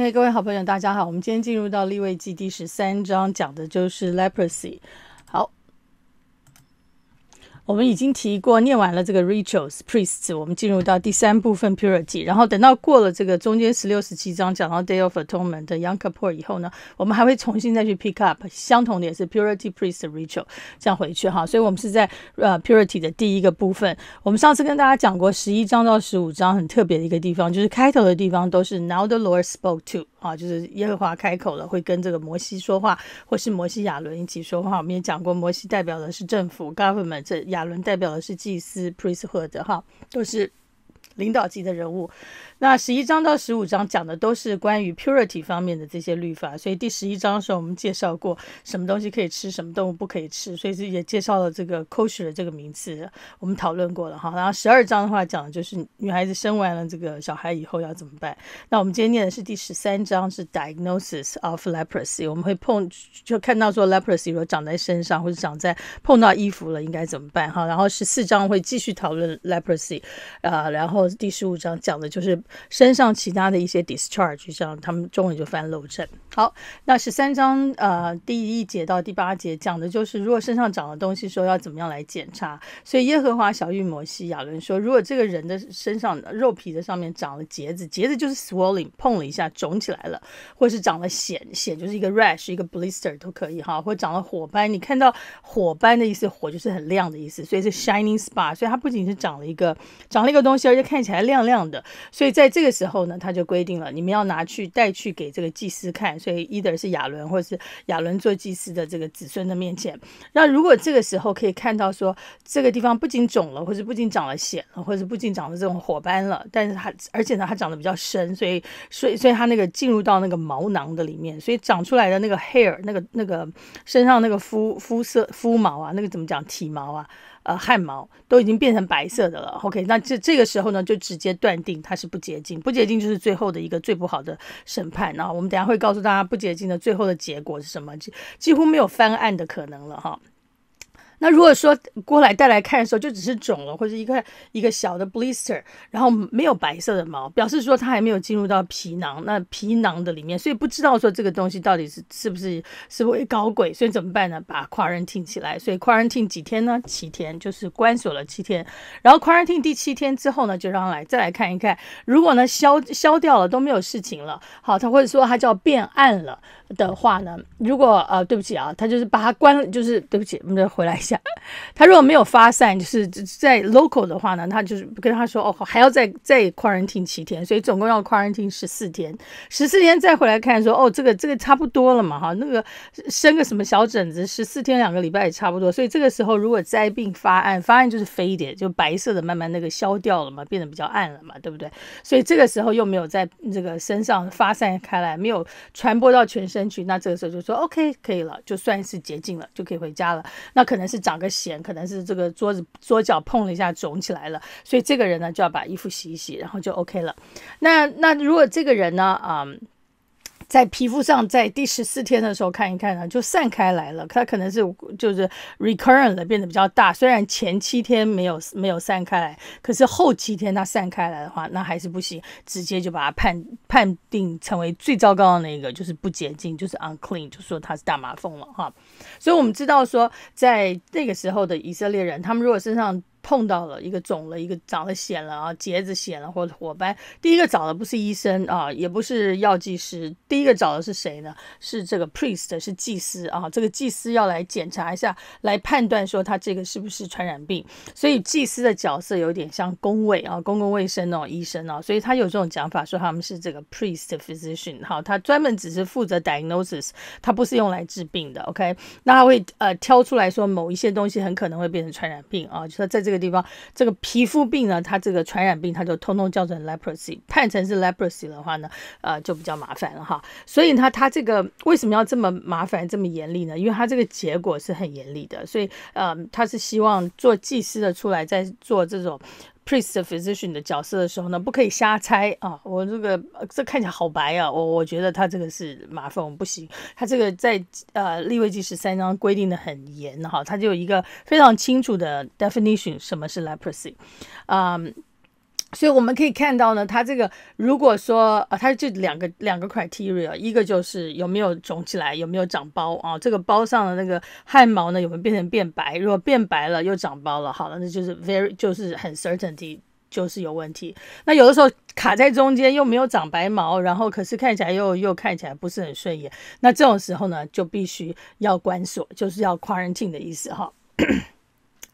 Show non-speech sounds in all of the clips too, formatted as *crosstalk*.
嘿，各位好朋友，大家好！我们今天进入到《立位记》第十三章，讲的就是 leprosy。好。我们已经提过，念完了这个 rituals, priests，我们进入到第三部分 purity。然后等到过了这个中间十六十七章，讲到 day of atonement, Yankapur 以后呢，我们还会重新再去 pick up 相同的，也是 purity priests rituals，这样回去哈。所以，我们是在呃 purity 的第一个部分。我们上次跟大家讲过，十一章到十五章很特别的一个地方，就是开头的地方都是 Now the Lord spoke to。啊，就是耶和华开口了，会跟这个摩西说话，或是摩西、亚伦一起说话。我们也讲过，摩西代表的是政府 （government），这亚伦代表的是祭司 （priesthood） 哈，都是领导级的人物。那十一章到十五章讲的都是关于 purity 方面的这些律法，所以第十一章的时候我们介绍过什么东西可以吃，什么动物不可以吃，所以也介绍了这个 kosher 的这个名词，我们讨论过了哈。然后十二章的话讲的就是女孩子生完了这个小孩以后要怎么办。那我们今天念的是第十三章是 diagnosis of leprosy，我们会碰就看到说 leprosy 如果长在身上或者长在碰到衣服了应该怎么办哈。然后十四章会继续讨论 leprosy，啊，然后第十五章讲的就是。身上其他的一些 discharge，像他们中文就翻漏症。好，那十三章呃第一节到第八节讲的就是，如果身上长了东西，说要怎么样来检查。所以耶和华小玉摩西、亚伦说，如果这个人的身上肉皮的上面长了结子，结子就是 swelling，碰了一下肿起来了，或是长了癣，癣就是一个 rash，一个 blister 都可以哈，或长了火斑。你看到火斑的意思，火就是很亮的意思，所以是 shining spot。所以它不仅是长了一个长了一个东西，而且看起来亮亮的，所以。在这个时候呢，他就规定了，你们要拿去带去给这个祭司看。所以 either 是亚伦，或者是亚伦做祭司的这个子孙的面前。那如果这个时候可以看到说，这个地方不仅肿了，或者不仅长了癣了，或者不仅长了这种火斑了，但是它而且呢，它长得比较深，所以所以所以它那个进入到那个毛囊的里面，所以长出来的那个 hair，那个那个身上那个肤肤色肤毛啊，那个怎么讲体毛啊？呃，汗毛都已经变成白色的了。OK，那这这个时候呢，就直接断定它是不洁净。不洁净就是最后的一个最不好的审判。然后我们等下会告诉大家，不洁净的最后的结果是什么？几几乎没有翻案的可能了哈。那如果说过来带来看的时候，就只是肿了，或者一个一个小的 blister，然后没有白色的毛，表示说它还没有进入到皮囊，那皮囊的里面，所以不知道说这个东西到底是是不是是不会搞鬼，所以怎么办呢？把 quarantine 起来，所以 quarantine 几天呢？七天，就是关锁了七天，然后 quarantine 第七天之后呢，就让来再来看一看，如果呢消消掉了都没有事情了，好，他或者说它叫变暗了。的话呢，如果呃，对不起啊，他就是把它关，就是对不起，我们再回来一下。*laughs* 他如果没有发散，就是在 local 的话呢，他就是跟他说哦，还要再再夸人听七天，所以总共要夸人听十四天，十四天再回来看说哦，这个这个差不多了嘛，哈，那个生个什么小疹子，十四天两个礼拜也差不多。所以这个时候如果灾病发案，发案就是飞一点，就白色的慢慢那个消掉了嘛，变得比较暗了嘛，对不对？所以这个时候又没有在这个身上发散开来，没有传播到全身。争取那这个时候就说 OK 可以了，就算是洁净了，就可以回家了。那可能是长个癣，可能是这个桌子桌角碰了一下肿起来了，所以这个人呢就要把衣服洗一洗，然后就 OK 了。那那如果这个人呢啊？在皮肤上，在第十四天的时候看一看呢，就散开来了。它可能是就是 recurrent 的，变得比较大。虽然前七天没有没有散开来，可是后七天它散开来的话，那还是不行，直接就把它判判定成为最糟糕的那个，就是不洁净，就是 unclean，就说它是大麻风了哈。所以，我们知道说，在那个时候的以色列人，他们如果身上，碰到了一个肿了，一个长了癣了啊，结子癣了或者火斑。第一个找的不是医生啊，也不是药剂师，第一个找的是谁呢？是这个 priest，是祭司啊。这个祭司要来检查一下，来判断说他这个是不是传染病。所以祭司的角色有点像公卫啊，公共卫生哦，医生哦。所以他有这种讲法说他们是这个 priest physician，好，他专门只是负责 diagnosis，他不是用来治病的。OK，那他会呃挑出来说某一些东西很可能会变成传染病啊，就说在这。这个地方，这个皮肤病呢，它这个传染病，它就通通叫成 leprosy。判成是 leprosy 的话呢，呃，就比较麻烦了哈。所以呢，它这个为什么要这么麻烦、这么严厉呢？因为它这个结果是很严厉的，所以呃，他是希望做技师的出来再做这种。priest 的 physician 的角色的时候呢，不可以瞎猜啊！我这个这看起来好白啊，我我觉得他这个是麻烦，我们不行。他这个在呃立位记十三章规定的很严哈，他就有一个非常清楚的 definition，什么是 leprosy，嗯。所以我们可以看到呢，它这个如果说啊，它就两个两个 criteria，一个就是有没有肿起来，有没有长包啊，这个包上的那个汗毛呢有没有变成变白？如果变白了又长包了，好了，那就是 very 就是很 c e r t a i n t y 就是有问题。那有的时候卡在中间又没有长白毛，然后可是看起来又又看起来不是很顺眼，那这种时候呢就必须要关锁，就是要夸人 e 的意思哈。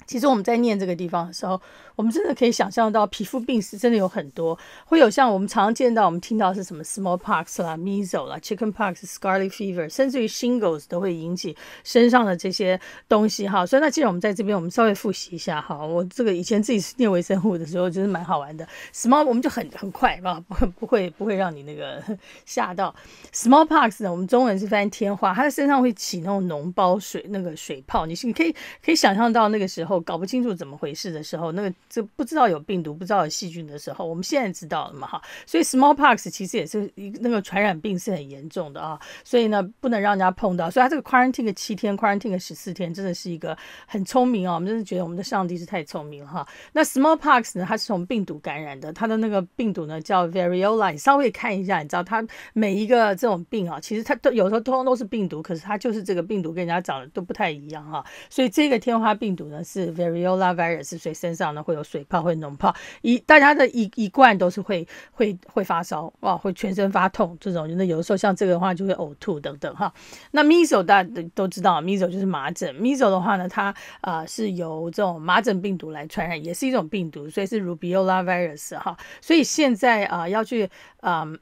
其实我们在念这个地方的时候。我们真的可以想象到皮肤病是真的有很多，会有像我们常见到、我们听到是什么 smallpox 啦、measles 啦、chickenpox、scarlet fever，甚至于 shingles 都会引起身上的这些东西哈。所以那既然我们在这边，我们稍微复习一下哈。我这个以前自己是念微生物的时候，就是蛮好玩的 small，我们就很很快啊，不 *laughs* 不会不会让你那个吓到 smallpox 呢？我们中文是翻译天花，它的身上会起那种脓包水那个水泡，你你可以可以想象到那个时候搞不清楚怎么回事的时候，那个。这不知道有病毒，不知道有细菌的时候，我们现在知道了嘛哈，所以 smallpox 其实也是一那个传染病是很严重的啊，所以呢，不能让人家碰到，所以它这个 quarantine 七天，quarantine 十四天，真的是一个很聪明啊，我们真的觉得我们的上帝是太聪明了哈。那 smallpox 呢，它是从病毒感染的，它的那个病毒呢叫 variola，稍微看一下，你知道它每一个这种病啊，其实它都有时候通通都是病毒，可是它就是这个病毒跟人家长得都不太一样哈，所以这个天花病毒呢是 variola virus，所以身上呢会有。水泡会脓泡，一大家的一一贯都是会会会发烧哇，会全身发痛这种，那有的时候像这个的话就会呕吐等等哈。那 miso 大家都知道，miso 就是麻疹，miso 的话呢，它呃是由这种麻疹病毒来传染，也是一种病毒，所以是 rubiola virus 哈。所以现在啊要去嗯。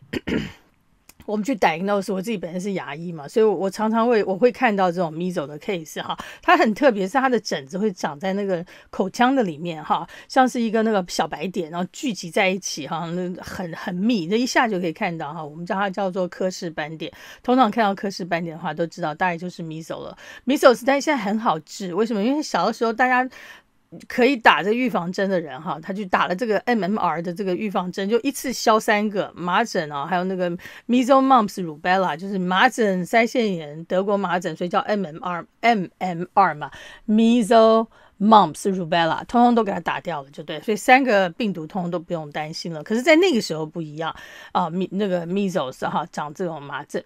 我们去打疫苗的时候，我自己本身是牙医嘛，所以我我常常会我会看到这种 miso 的 case 哈，它很特别，是它的疹子会长在那个口腔的里面哈，像是一个那个小白点，然后聚集在一起哈，那很很密，那一下就可以看到哈，我们叫它叫做柯氏斑点。通常看到柯氏斑点的话，都知道大概就是 miso 了。miso 是，但是现在很好治，为什么？因为小的时候大家。可以打这预防针的人哈，他就打了这个 MMR 的这个预防针，就一次消三个麻疹啊，还有那个 Measles Mumps Rubella，就是麻疹腮腺炎德国麻疹，所以叫 MMR MMR 嘛，Measles Mumps Rubella，通通都给它打掉了，就对，所以三个病毒通通都不用担心了。可是，在那个时候不一样啊，米那个 Measles 哈，长这种麻疹。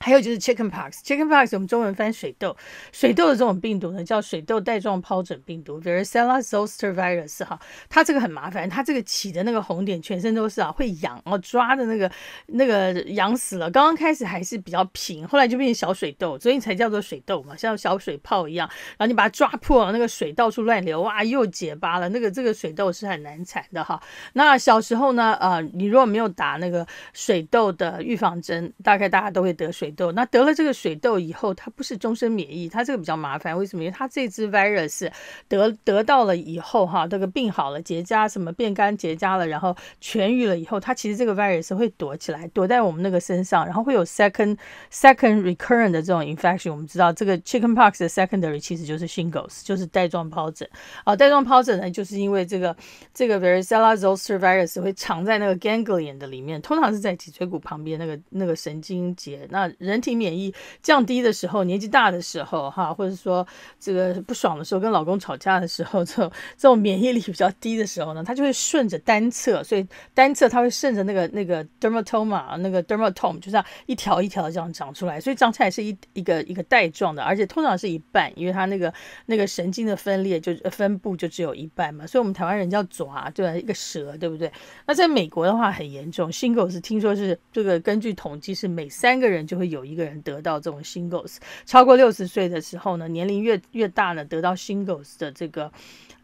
还有就是 chickenpox，chickenpox 我们中文翻水痘，水痘的这种病毒呢叫水痘带状疱疹病毒，varicella zoster virus 哈，它这个很麻烦，它这个起的那个红点，全身都是啊，会痒，哦抓的那个那个痒死了，刚刚开始还是比较平，后来就变成小水痘，所以才叫做水痘嘛，像小水泡一样，然后你把它抓破，那个水到处乱流，哇又结疤了，那个这个水痘是很难缠的哈。那小时候呢，呃，你如果没有打那个水痘的预防针，大概大家都会得水。水痘，那得了这个水痘以后，它不是终身免疫，它这个比较麻烦。为什么？因为它这只 virus 得得到了以后，哈，这个病好了，结痂什么变干结痂了，然后痊愈了以后，它其实这个 virus 会躲起来，躲在我们那个身上，然后会有 second second recurrent 的这种 infection。我们知道这个 chickenpox 的 secondary 其实就是 shingles，就是带状疱疹。啊，带状疱疹呢，就是因为这个这个 varicella zoster virus 会藏在那个 ganglion 的里面，通常是在脊椎骨旁边那个那个神经节，那人体免疫降低的时候，年纪大的时候，哈，或者说这个不爽的时候，跟老公吵架的时候，这种这种免疫力比较低的时候呢，它就会顺着单侧，所以单侧它会顺着那个那个 d e r m a t o m a 那个 d e r m a t o m 就这样一条一条这样长出来，所以长起来是一一个一个带状的，而且通常是一半，因为它那个那个神经的分裂就分布就只有一半嘛，所以我们台湾人叫爪，对吧？一个蛇，对不对？那在美国的话很严重，single 是听说是这个根据统计是每三个人就会。有一个人得到这种新 i n g l s 超过六十岁的时候呢，年龄越越大呢，得到新 i n g l s 的这个。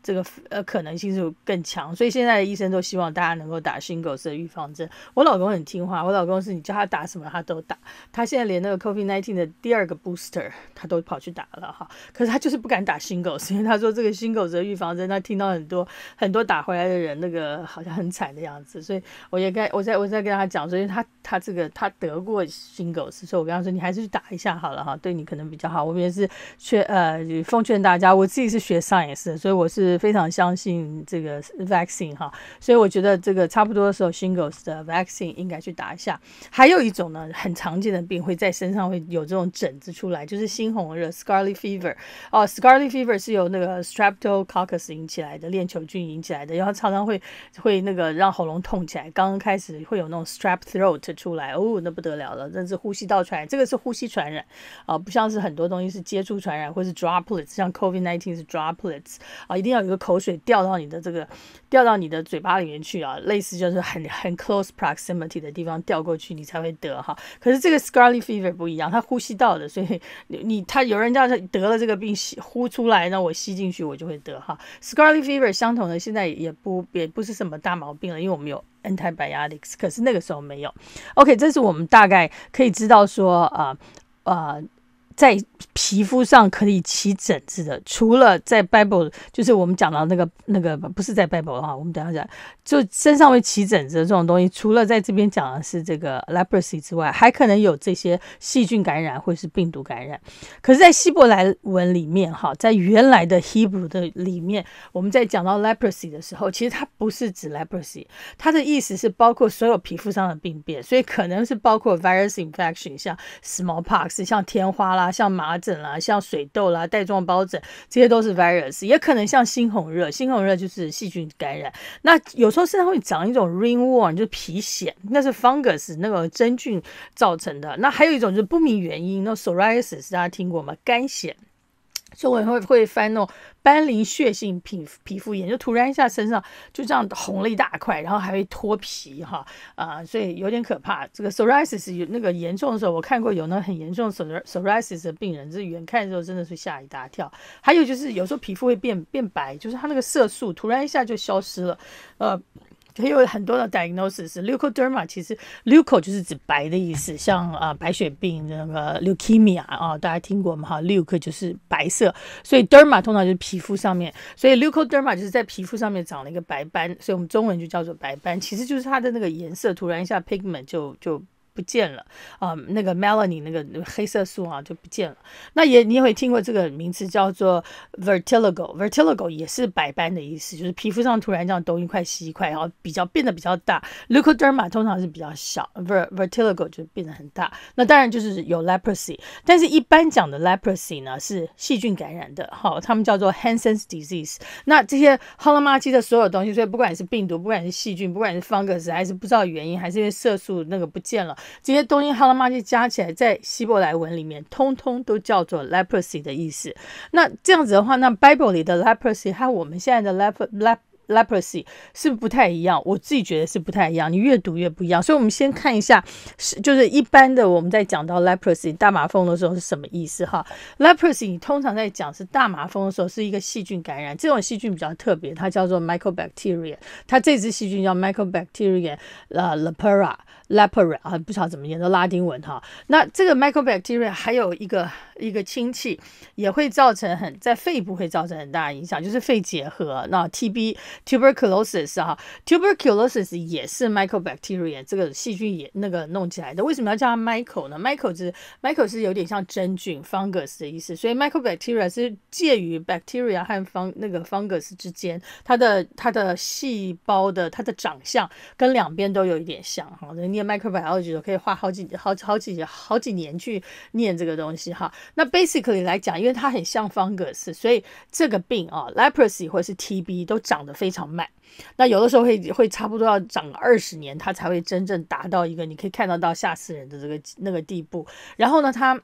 这个呃可能性就更强，所以现在的医生都希望大家能够打新狗子的预防针。我老公很听话，我老公是你叫他打什么他都打，他现在连那个 COVID-19 的第二个 booster 他都跑去打了哈，可是他就是不敢打新狗子，因为他说这个新狗子的预防针他听到很多很多打回来的人那个好像很惨的样子，所以我也该我在我在跟他讲，所以他他这个他得过新狗子，所以我跟他说你还是去打一下好了哈，对你可能比较好。我也是劝呃奉劝大家，我自己是学商也是，所以我是。是非常相信这个 vaccine 哈，所以我觉得这个差不多的时候，shingles 的 vaccine 应该去打一下。还有一种呢，很常见的病会在身上会有这种疹子出来，就是猩红热 （scarlet fever）。哦，scarlet fever 是由那个 streptococcus 引起来的链球菌引起来的，然后常常会会那个让喉咙痛起来，刚刚开始会有那种 strep throat 出来，哦，那不得了了，甚是呼吸道传染，这个是呼吸传染啊，不像是很多东西是接触传染或是 droplets，像 COVID-19 是 droplets 啊，一定要。有一个口水掉到你的这个，掉到你的嘴巴里面去啊，类似就是很很 close proximity 的地方掉过去，你才会得哈。可是这个 scarlet fever 不一样，它呼吸道的，所以你你他有人家他得了这个病吸呼出来那我吸进去我就会得哈。scarlet fever 相同的现在也不也不是什么大毛病了，因为我们有 a n t i b i o t i c s 可是那个时候没有。OK，这是我们大概可以知道说啊啊，在。皮肤上可以起疹子的，除了在 Bible，就是我们讲到那个那个不是在 Bible 的话，我们等下讲，就身上会起疹子的这种东西，除了在这边讲的是这个 leprosy 之外，还可能有这些细菌感染或是病毒感染。可是，在希伯来文里面，哈，在原来的 Hebrew 的里面，我们在讲到 leprosy 的时候，其实它不是指 leprosy，它的意思是包括所有皮肤上的病变，所以可能是包括 virus infection，像 smallpox，像天花啦，像麻。麻疹啦，像水痘啦，带状疱疹，这些都是 v i r u s 也可能像猩红热。猩红热就是细菌感染。那有时候身上会长一种 ringworm，就皮癣，那是 fungus，那个真菌造成的。那还有一种就是不明原因，那 psoriasis，大家听过吗？干癣。就会会会翻那种斑羚血性皮皮肤炎，就突然一下身上就这样红了一大块，然后还会脱皮哈啊，所以有点可怕。这个 soriasis 有那个严重的时候，我看过有那很严重的 soriasis 的病人，这远看的时候真的是吓一大跳。还有就是有时候皮肤会变变白，就是它那个色素突然一下就消失了，呃。它有很多的 diagnosis，leukoderma 其实 leuk 就是指白的意思，像啊白血病那个 leukemia 啊，大家听过吗？哈，leuk 就是白色，所以 derma 通常就是皮肤上面，所以 leukoderma 就是在皮肤上面长了一个白斑，所以我们中文就叫做白斑，其实就是它的那个颜色突然一下 pigment 就就。不见了啊，那个 melanin 那个黑色素啊就不见了。那也你也会听过这个名字叫做 v e r t i g o v e r t i g o 也是白斑的意思，就是皮肤上突然这样东一块西一块，然后比较变得比较大。l u c o d e m a 通常是比较小，vert v e r t i g o 就变得很大。那当然就是有 leprosy，但是一般讲的 leprosy 呢是细菌感染的，好，他们叫做 Hansen's disease。那这些 h l a m 鸡的所有东西，所以不管是病毒，不管是细菌，不管是 fungus，还是不知道原因，还是因为色素那个不见了。这些东西哈拉嘛就加起来，在希伯来文里面，通通都叫做 leprosy 的意思。那这样子的话，那 Bible 里的 leprosy 和我们现在的 lep le leprosy 是不是不太一样？我自己觉得是不太一样。你越读越不一样。所以，我们先看一下，是就是一般的我们在讲到 leprosy 大麻风的时候是什么意思哈？leprosy 你通常在讲是大麻风的时候，是一个细菌感染。这种细菌比较特别，它叫做 m i c r o b a c t e r i a 它这支细菌叫 m i c r o b a c t e r i a 呃 l e p a r a Lepre 啊，不晓得怎么念的拉丁文哈。那这个 m y c o b a c t e r i a 还有一个一个亲戚，也会造成很在肺部会造成很大影响，就是肺结核。那 TB Tuberculosis 哈，Tuberculosis 也是 m y c o b a c t e r i a 这个细菌也那个弄起来的。为什么要叫它 m y c o l 呢 m y c o l 是 m y c o l 是有点像真菌 Fungus 的意思，所以 m y c o b a c t e r i a 是介于 Bacteria 和方那个 Fungus 之间，它的它的细胞的它的长相跟两边都有一点像哈。人你。microbiology 可以花好几好好几好几年去念这个东西哈。那 basically 来讲，因为它很像 fungus，所以这个病啊，leprosy 或是 TB 都长得非常慢。那有的时候会会差不多要长二十年，它才会真正达到一个你可以看得到吓死人的这个那个地步。然后呢，它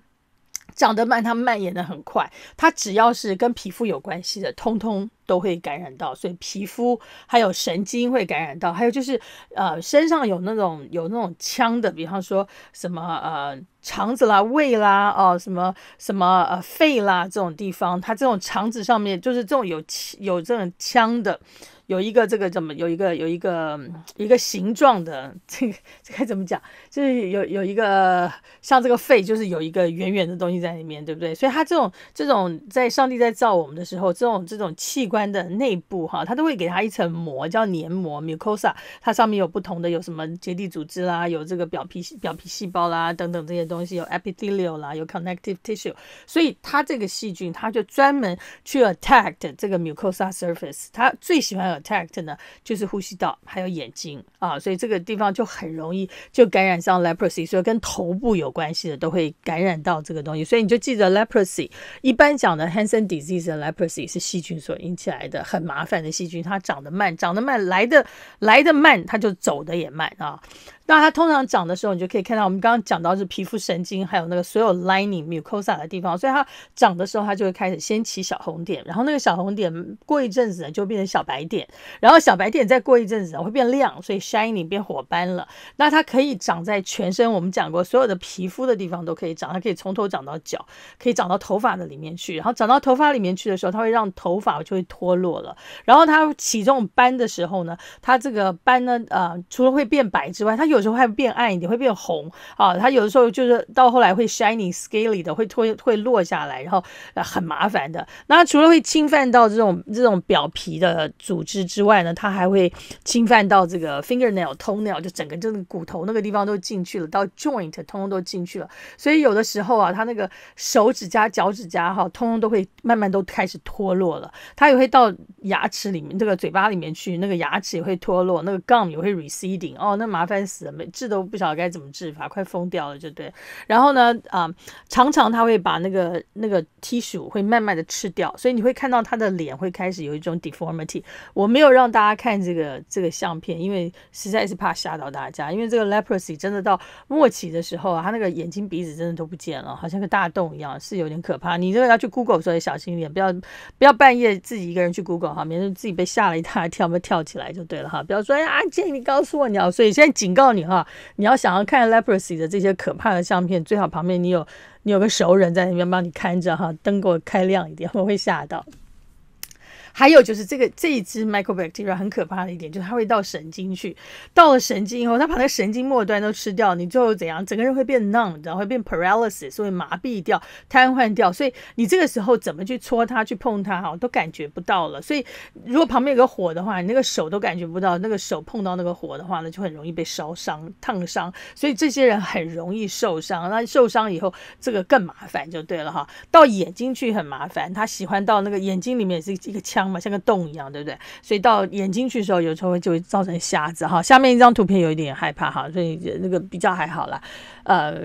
长得慢，它蔓延的很快。它只要是跟皮肤有关系的，通通都会感染到。所以皮肤还有神经会感染到，还有就是，呃，身上有那种有那种腔的，比方说什么呃，肠子啦、胃啦，哦，什么什么呃，肺啦这种地方，它这种肠子上面就是这种有有这种腔的。有一个这个怎么有一个有一个一个形状的这个这该怎么讲？就是有有一个像这个肺，就是有一个圆圆的东西在里面，对不对？所以它这种这种在上帝在造我们的时候，这种这种器官的内部哈，它都会给它一层膜，叫黏膜 （mucosa）。它上面有不同的，有什么结缔组织啦，有这个表皮表皮细胞啦等等这些东西，有 epithelial 啦，有 connective tissue。所以它这个细菌，它就专门去 attack 这个 mucosa surface。它最喜欢。Attack 呢，就是呼吸道还有眼睛啊，所以这个地方就很容易就感染上 leprosy。所以跟头部有关系的都会感染到这个东西。所以你就记得 leprosy，一般讲的 Hansen disease 的 leprosy 是细菌所引起来的，很麻烦的细菌，它长得慢，长得慢，来的来的慢，它就走的也慢啊。那它通常长的时候，你就可以看到我们刚刚讲到是皮肤神经，还有那个所有 lining、mucosa 的地方。所以它长的时候，它就会开始先起小红点，然后那个小红点过一阵子就变成小白点，然后小白点再过一阵子会变亮，所以 s h i n i n g 变火斑了。那它可以长在全身，我们讲过所有的皮肤的地方都可以长，它可以从头长到脚，可以长到头发的里面去，然后长到头发里面去的时候，它会让头发就会脱落了。然后它起这种斑的时候呢，它这个斑呢，呃，除了会变白之外，它有有时候会变暗一点，会变红啊。它有的时候就是到后来会 shiny scaly 的，会脱会落下来，然后很麻烦的。那除了会侵犯到这种这种表皮的组织之外呢，它还会侵犯到这个 fingernail toenail，就整个这个骨头那个地方都进去了，到 joint 通通都进去了。所以有的时候啊，它那个手指甲、脚趾甲哈，通通都会慢慢都开始脱落了。它也会到牙齿里面，这个嘴巴里面去，那个牙齿也会脱落，那个 gum 也会 receding，哦，那麻烦死。治都不晓得该怎么治法，快疯掉了就对。然后呢，啊，常常他会把那个那个 T 鼠会慢慢的吃掉，所以你会看到他的脸会开始有一种 deformity。我没有让大家看这个这个相片，因为实在是怕吓到大家。因为这个 leprosy 真的到末期的时候啊，他那个眼睛鼻子真的都不见了，好像个大洞一样，是有点可怕。你这个要去 Google，所以小心一点，不要不要半夜自己一个人去 Google 哈，免得自己被吓了一大跳，不跳起来就对了哈。不要说呀，阿健，你告诉我，你要，所以现在警告。你哈，你要想要看 leprosy 的这些可怕的相片，最好旁边你有你有个熟人在那边帮你看着哈，灯给我开亮一点，我会吓到。还有就是这个这一只 m i c r o b a c e t e r a 很可怕的一点就是它会到神经去，到了神经以后，它把那个神经末端都吃掉，你最后怎样，整个人会变 numb，然后会变 paralysis，会麻痹掉、瘫痪掉。所以你这个时候怎么去戳它、去碰它，哈，都感觉不到了。所以如果旁边有个火的话，你那个手都感觉不到，那个手碰到那个火的话呢，就很容易被烧伤、烫伤。所以这些人很容易受伤，那受伤以后这个更麻烦，就对了哈。到眼睛去很麻烦，他喜欢到那个眼睛里面是一个枪。那像个洞一样，对不对？所以到眼睛去的时候，有时候就会造成瞎子哈。下面一张图片有一点害怕哈，所以那个比较还好啦。呃，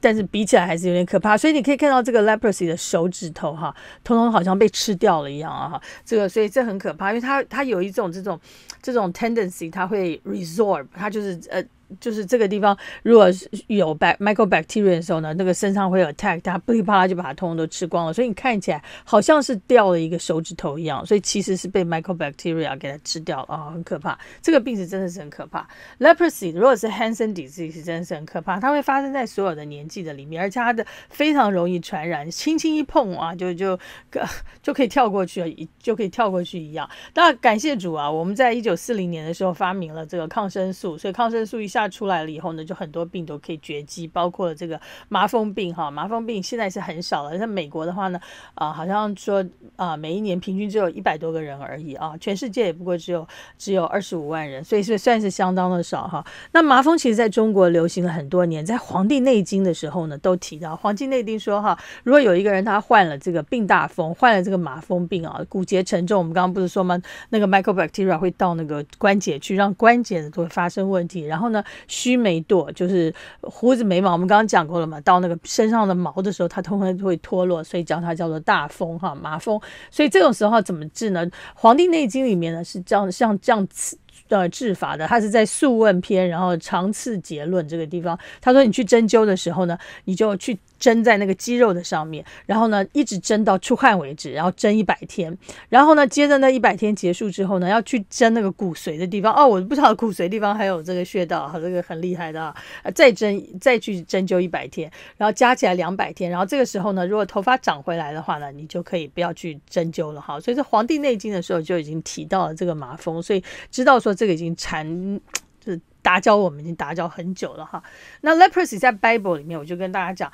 但是比起来还是有点可怕。所以你可以看到这个 leprosy 的手指头哈，通通好像被吃掉了一样啊哈。这个所以这很可怕，因为它它有一种这种这种 tendency，它会 resorb，它就是呃。就是这个地方，如果是有 b a c t e r o a l bacteria 的时候呢，那个身上会 attack 它，噼里啪啦就把它通通都吃光了。所以你看起来好像是掉了一个手指头一样，所以其实是被 m i c e r o l bacteria 给它吃掉了啊，很可怕。这个病是真的是很可怕。Leprosy 如果是 h a n s e n disease 真的是很可怕，它会发生在所有的年纪的里面，而且它的非常容易传染，轻轻一碰啊就就可就可以跳过去，一就可以跳过去一样。那感谢主啊，我们在一九四零年的时候发明了这个抗生素，所以抗生素一。下出来了以后呢，就很多病都可以绝迹，包括了这个麻风病哈。麻风病现在是很少了。像美国的话呢，啊，好像说啊，每一年平均只有一百多个人而已啊。全世界也不过只有只有二十五万人，所以是算是相当的少哈。那麻风其实在中国流行了很多年，在《黄帝内经》的时候呢，都提到《黄帝内经》说哈，如果有一个人他患了这个病大风，患了这个麻风病啊，骨节沉重。我们刚刚不是说吗？那个 m i c r o b a c t e r i a 会到那个关节去，让关节都会发生问题，然后呢？须眉堕就是胡子眉毛，我们刚刚讲过了嘛。到那个身上的毛的时候，它通常会脱落，所以叫它叫做大风哈，麻风。所以这种时候怎么治呢？《黄帝内经》里面呢是这样像这样刺。呃治法的，它是在《素问篇》然后《长刺结论》这个地方，他说你去针灸的时候呢，你就去。蒸在那个肌肉的上面，然后呢，一直蒸到出汗为止，然后蒸一百天，然后呢，接着那一百天结束之后呢，要去蒸那个骨髓的地方。哦，我不知道骨髓地方还有这个穴道，哈，这个很厉害的啊，再蒸，再去针灸一百天，然后加起来两百天，然后这个时候呢，如果头发长回来的话呢，你就可以不要去针灸了哈。所以在《黄帝内经》的时候就已经提到了这个麻风，所以知道说这个已经缠，就是打搅我们已经打搅很久了哈。那 leprosy 在 Bible 里面，我就跟大家讲。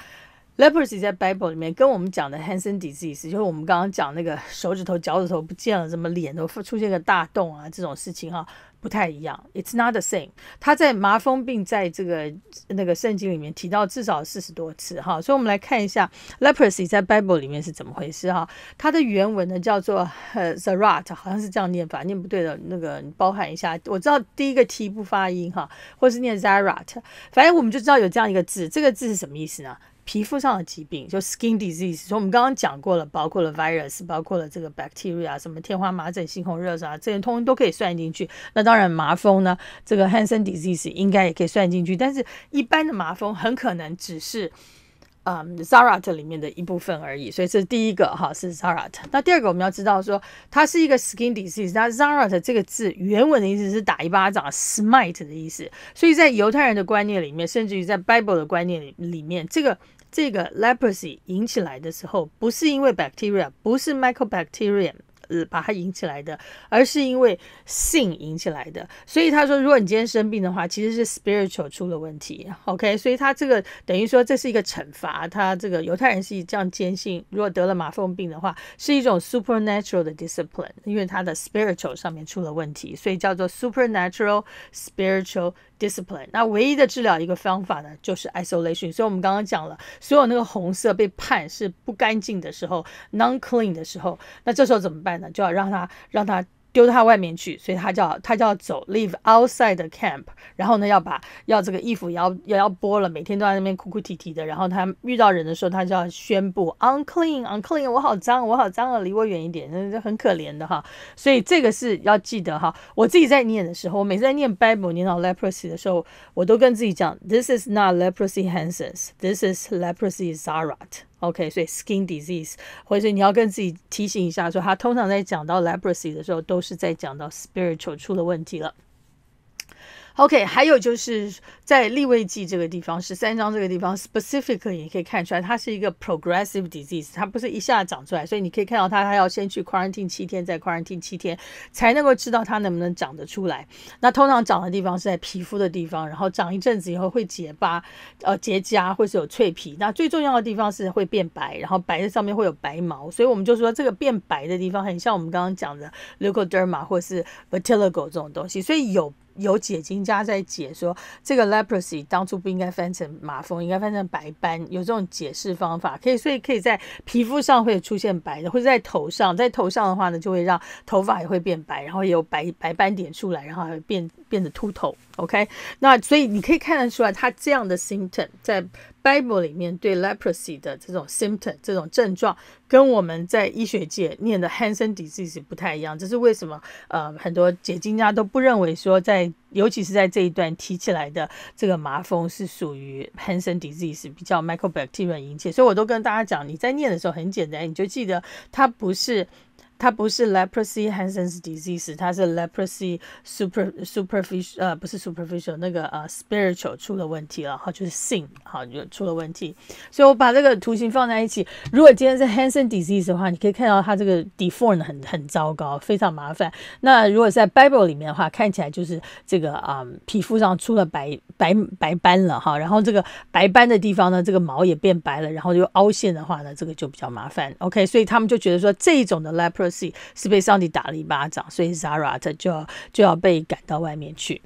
l e p r o s y 在 Bible 里面跟我们讲的 Hansen disease，就是我们刚刚讲那个手指头、脚趾头不见了，什么脸都出现个大洞啊这种事情哈，不太一样。It's not the same。他在麻风病在这个那个圣经里面提到至少四十多次哈，所以我们来看一下 l e p r o s y 在 Bible 里面是怎么回事哈。它的原文呢叫做 Zarat，好像是这样念，法，念不对的那个，包含一下。我知道第一个 T 不发音哈，或是念 Zarat，反正我们就知道有这样一个字。这个字是什么意思呢？皮肤上的疾病就 skin disease，所以我们刚刚讲过了，包括了 virus，包括了这个 bacteria 什么天花、麻疹、猩红热啊，这些通通都可以算进去。那当然，麻风呢，这个 Hansen disease 应该也可以算进去。但是，一般的麻风很可能只是嗯 zarat 里面的一部分而已。所以，这是第一个哈，是 zarat。那第二个，我们要知道说，它是一个 skin disease。那 zarat 这个字原文的意思是打一巴掌，smite 的意思。所以在犹太人的观念里面，甚至于在 Bible 的观念里面，这个这个 leprosy 引起来的时候，不是因为 bacteria，不是 m i c r o b a c t e r i a 呃，把它引起来的，而是因为性引起来的。所以他说，如果你今天生病的话，其实是 spiritual 出了问题。OK，所以他这个等于说这是一个惩罚。他这个犹太人是这样坚信，如果得了麻风病的话，是一种 supernatural 的 discipline，因为他的 spiritual 上面出了问题，所以叫做 supernatural spiritual。Discipline，那唯一的治疗一个方法呢，就是 isolation。所以，我们刚刚讲了，所有那个红色被判是不干净的时候，non clean 的时候，那这时候怎么办呢？就要让他，让他。丢到他外面去，所以他叫他就要走 l e a v e outside the camp。然后呢，要把要这个衣服要要要剥了，每天都在那边哭哭啼啼的。然后他遇到人的时候，他就要宣布 unclean，unclean，我好脏，我好脏啊，离我远一点，就很可怜的哈。所以这个是要记得哈。我自己在念的时候，我每次在念 Bible 念到 leprosy 的时候，我都跟自己讲，this is not leprosy Hansen's，this is leprosy Zarat。OK，所以 skin disease，或者你要跟自己提醒一下，说他通常在讲到 leprosy 的时候，都是在讲到 spiritual 出了问题了。OK，还有就是在立位记这个地方，十三章这个地方，specifically 你可以看出来，它是一个 progressive disease，它不是一下长出来，所以你可以看到它，它要先去 quarantine 七天，再 quarantine 七天，才能够知道它能不能长得出来。那通常长的地方是在皮肤的地方，然后长一阵子以后会结疤，呃，结痂或是有脆皮。那最重要的地方是会变白，然后白的上面会有白毛，所以我们就说这个变白的地方很像我们刚刚讲的 lukoderma 或是 vitiligo 这种东西，所以有。有解经家在解说，这个 leprosy 当初不应该翻成马蜂，应该翻成白斑。有这种解释方法，可以，所以可以在皮肤上会出现白的，或者在头上，在头上的话呢，就会让头发也会变白，然后有白白斑点出来，然后还会变变得秃头。OK，那所以你可以看得出来，它这样的 symptom 在 Bible 里面对 leprosy 的这种 symptom 这种症状，跟我们在医学界念的 Hansen disease 不太一样。这是为什么？呃，很多解经家都不认为说，在尤其是在这一段提起来的这个麻风是属于 Hansen disease 比较 microbe r 细菌引起。所以我都跟大家讲，你在念的时候很简单，你就记得它不是。它不是 leprosy Hansen's disease，它是 leprosy super superficial，呃，不是 superficial 那个呃 spiritual 出了问题了，好就是性好就出了问题，所以我把这个图形放在一起。如果今天是 Hansen disease 的话，你可以看到它这个 deform 很很糟糕，非常麻烦。那如果在 Bible 里面的话，看起来就是这个啊，皮肤上出了白白白斑了哈，然后这个白斑的地方呢，这个毛也变白了，然后就凹陷的话呢，这个就比较麻烦。OK，所以他们就觉得说这一种的 lepros 是是被上帝打了一巴掌，所以 Zarat 就要就要被赶到外面去。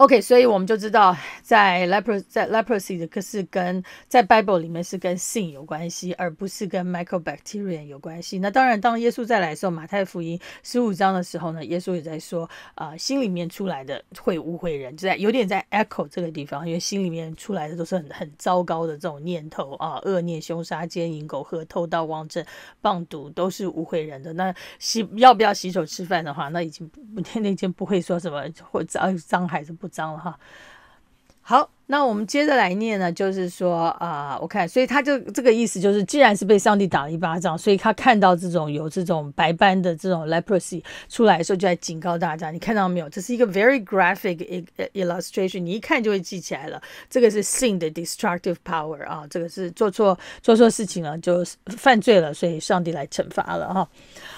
OK，所以我们就知道，在 lepros 在 leprosy 的，可是跟在 Bible 里面是跟性有关系，而不是跟 microbacteria 有关系。那当然，当耶稣再来的时候，马太福音十五章的时候呢，耶稣也在说，啊，心里面出来的会污秽人，就在有点在 echo 这个地方，因为心里面出来的都是很很糟糕的这种念头啊，恶念、凶杀、奸淫、苟合、偷盗、妄政、棒毒，都是污秽人的。那洗要不要洗手吃饭的话，那已经那那间不会说什么或脏脏孩是不。脏了哈，好。那我们接着来念呢，就是说，啊，我看，所以他就这个意思就是，既然是被上帝打了一巴掌，所以他看到这种有这种白斑的这种 leprosy 出来的时候，就在警告大家，你看到没有？这是一个 very graphic illustration，你一看就会记起来了。这个是 sin 的 destructive power 啊，这个是做错做错事情了，就犯罪了，所以上帝来惩罚了哈。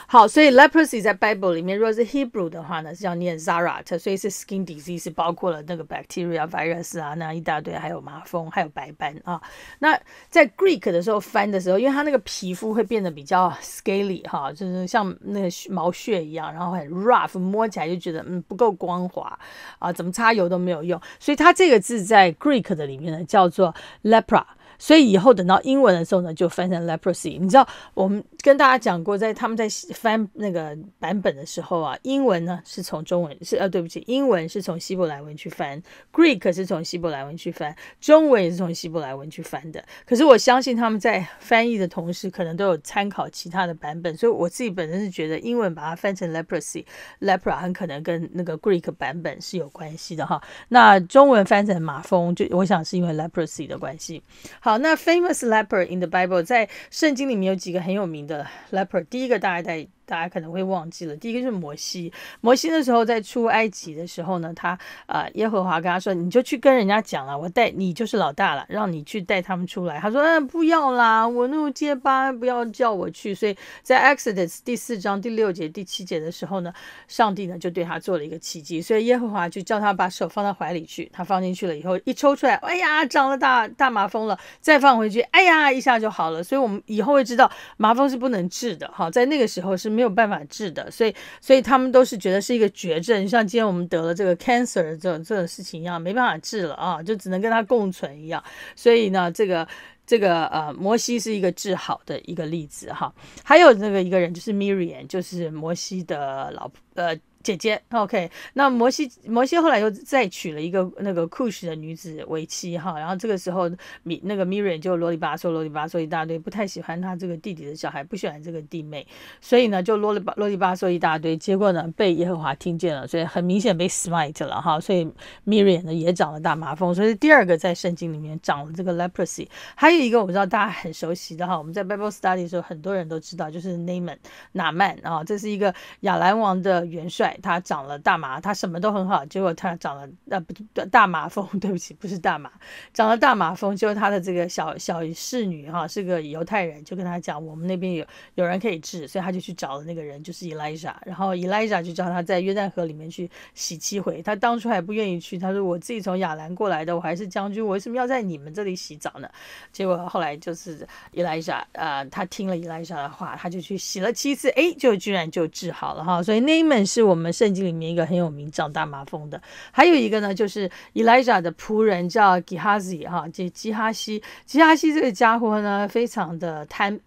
好，所以 leprosy 在 Bible 里面，如果是 Hebrew 的话呢，是要念 zarat，所以是 skin disease，包括了那个 bacteria、virus 啊，那。一大堆，还有麻风，还有白斑啊。那在 Greek 的时候翻的时候，因为它那个皮肤会变得比较 scaly 哈，就是像那个毛屑一样，然后很 rough，摸起来就觉得嗯不够光滑啊，怎么擦油都没有用。所以它这个字在 Greek 的里面呢，叫做 lepra。所以以后等到英文的时候呢，就翻成 leprosy。你知道我们跟大家讲过，在他们在翻那个版本的时候啊，英文呢是从中文是呃对不起，英文是从希伯来文去翻，Greek 是从希伯来文去翻，中文也是从希伯来文去翻的。可是我相信他们在翻译的同时，可能都有参考其他的版本。所以我自己本身是觉得英文把它翻成 leprosy，lepro 很可能跟那个 Greek 版本是有关系的哈。那中文翻成马蜂，就我想是因为 leprosy 的关系。好。好，那 famous leper in the Bible，在圣经里面有几个很有名的 leper。第一个，大概在。大家可能会忘记了，第一个是摩西。摩西的时候在出埃及的时候呢，他啊耶和华跟他说，你就去跟人家讲了，我带你就是老大了，让你去带他们出来。他说，哎不要啦，我那么结巴，不要叫我去。所以在 Exodus 第四章第六节第七节的时候呢，上帝呢就对他做了一个奇迹。所以耶和华就叫他把手放到怀里去，他放进去了以后一抽出来，哎呀长了大大麻风了，再放回去，哎呀一下就好了。所以我们以后会知道麻风是不能治的。哈，在那个时候是。没有办法治的，所以所以他们都是觉得是一个绝症，就像今天我们得了这个 cancer 这这种事情一样，没办法治了啊，就只能跟他共存一样。所以呢，这个这个呃，摩西是一个治好的一个例子哈。还有那个一个人就是 Miriam，就是摩西的老婆呃。姐姐，OK，那摩西，摩西后来又再娶了一个那个 Cush 的女子为妻，哈，然后这个时候米那个 Miriam 就啰里吧嗦，啰里吧嗦一大堆，不太喜欢他这个弟弟的小孩，不喜欢这个弟妹，所以呢就啰里吧啰里吧嗦一大堆，结果呢被耶和华听见了，所以很明显被 smite 了，哈，所以 Miriam 呢也长了大麻风，所以第二个在圣经里面长了这个 leprosy，还有一个我不知道大家很熟悉的哈，我们在 Bible study 时候很多人都知道，就是 Naaman，纳曼啊，这是一个亚兰王的元帅。他长了大麻，他什么都很好，结果他长了啊，不对，大麻风，*laughs* 对不起，不是大麻，长了大麻风，就他的这个小小侍女哈，是个犹太人，就跟他讲，我们那边有有人可以治，所以他就去找了那个人，就是 Elijah，然后 Elijah 就叫他在约旦河里面去洗七回，他当初还不愿意去，他说我自己从亚兰过来的，我还是将军，我为什么要在你们这里洗澡呢？结果后来就是 Elijah，呃，他听了 Elijah 的话，他就去洗了七次，哎，就居然就治好了哈，所以 Naman 是我们。我们圣经里面一个很有名长大麻风的，还有一个呢，就是 Eliza 的仆人叫 Gehazi 哈，这基哈西，基哈西这个家伙呢，非常的贪。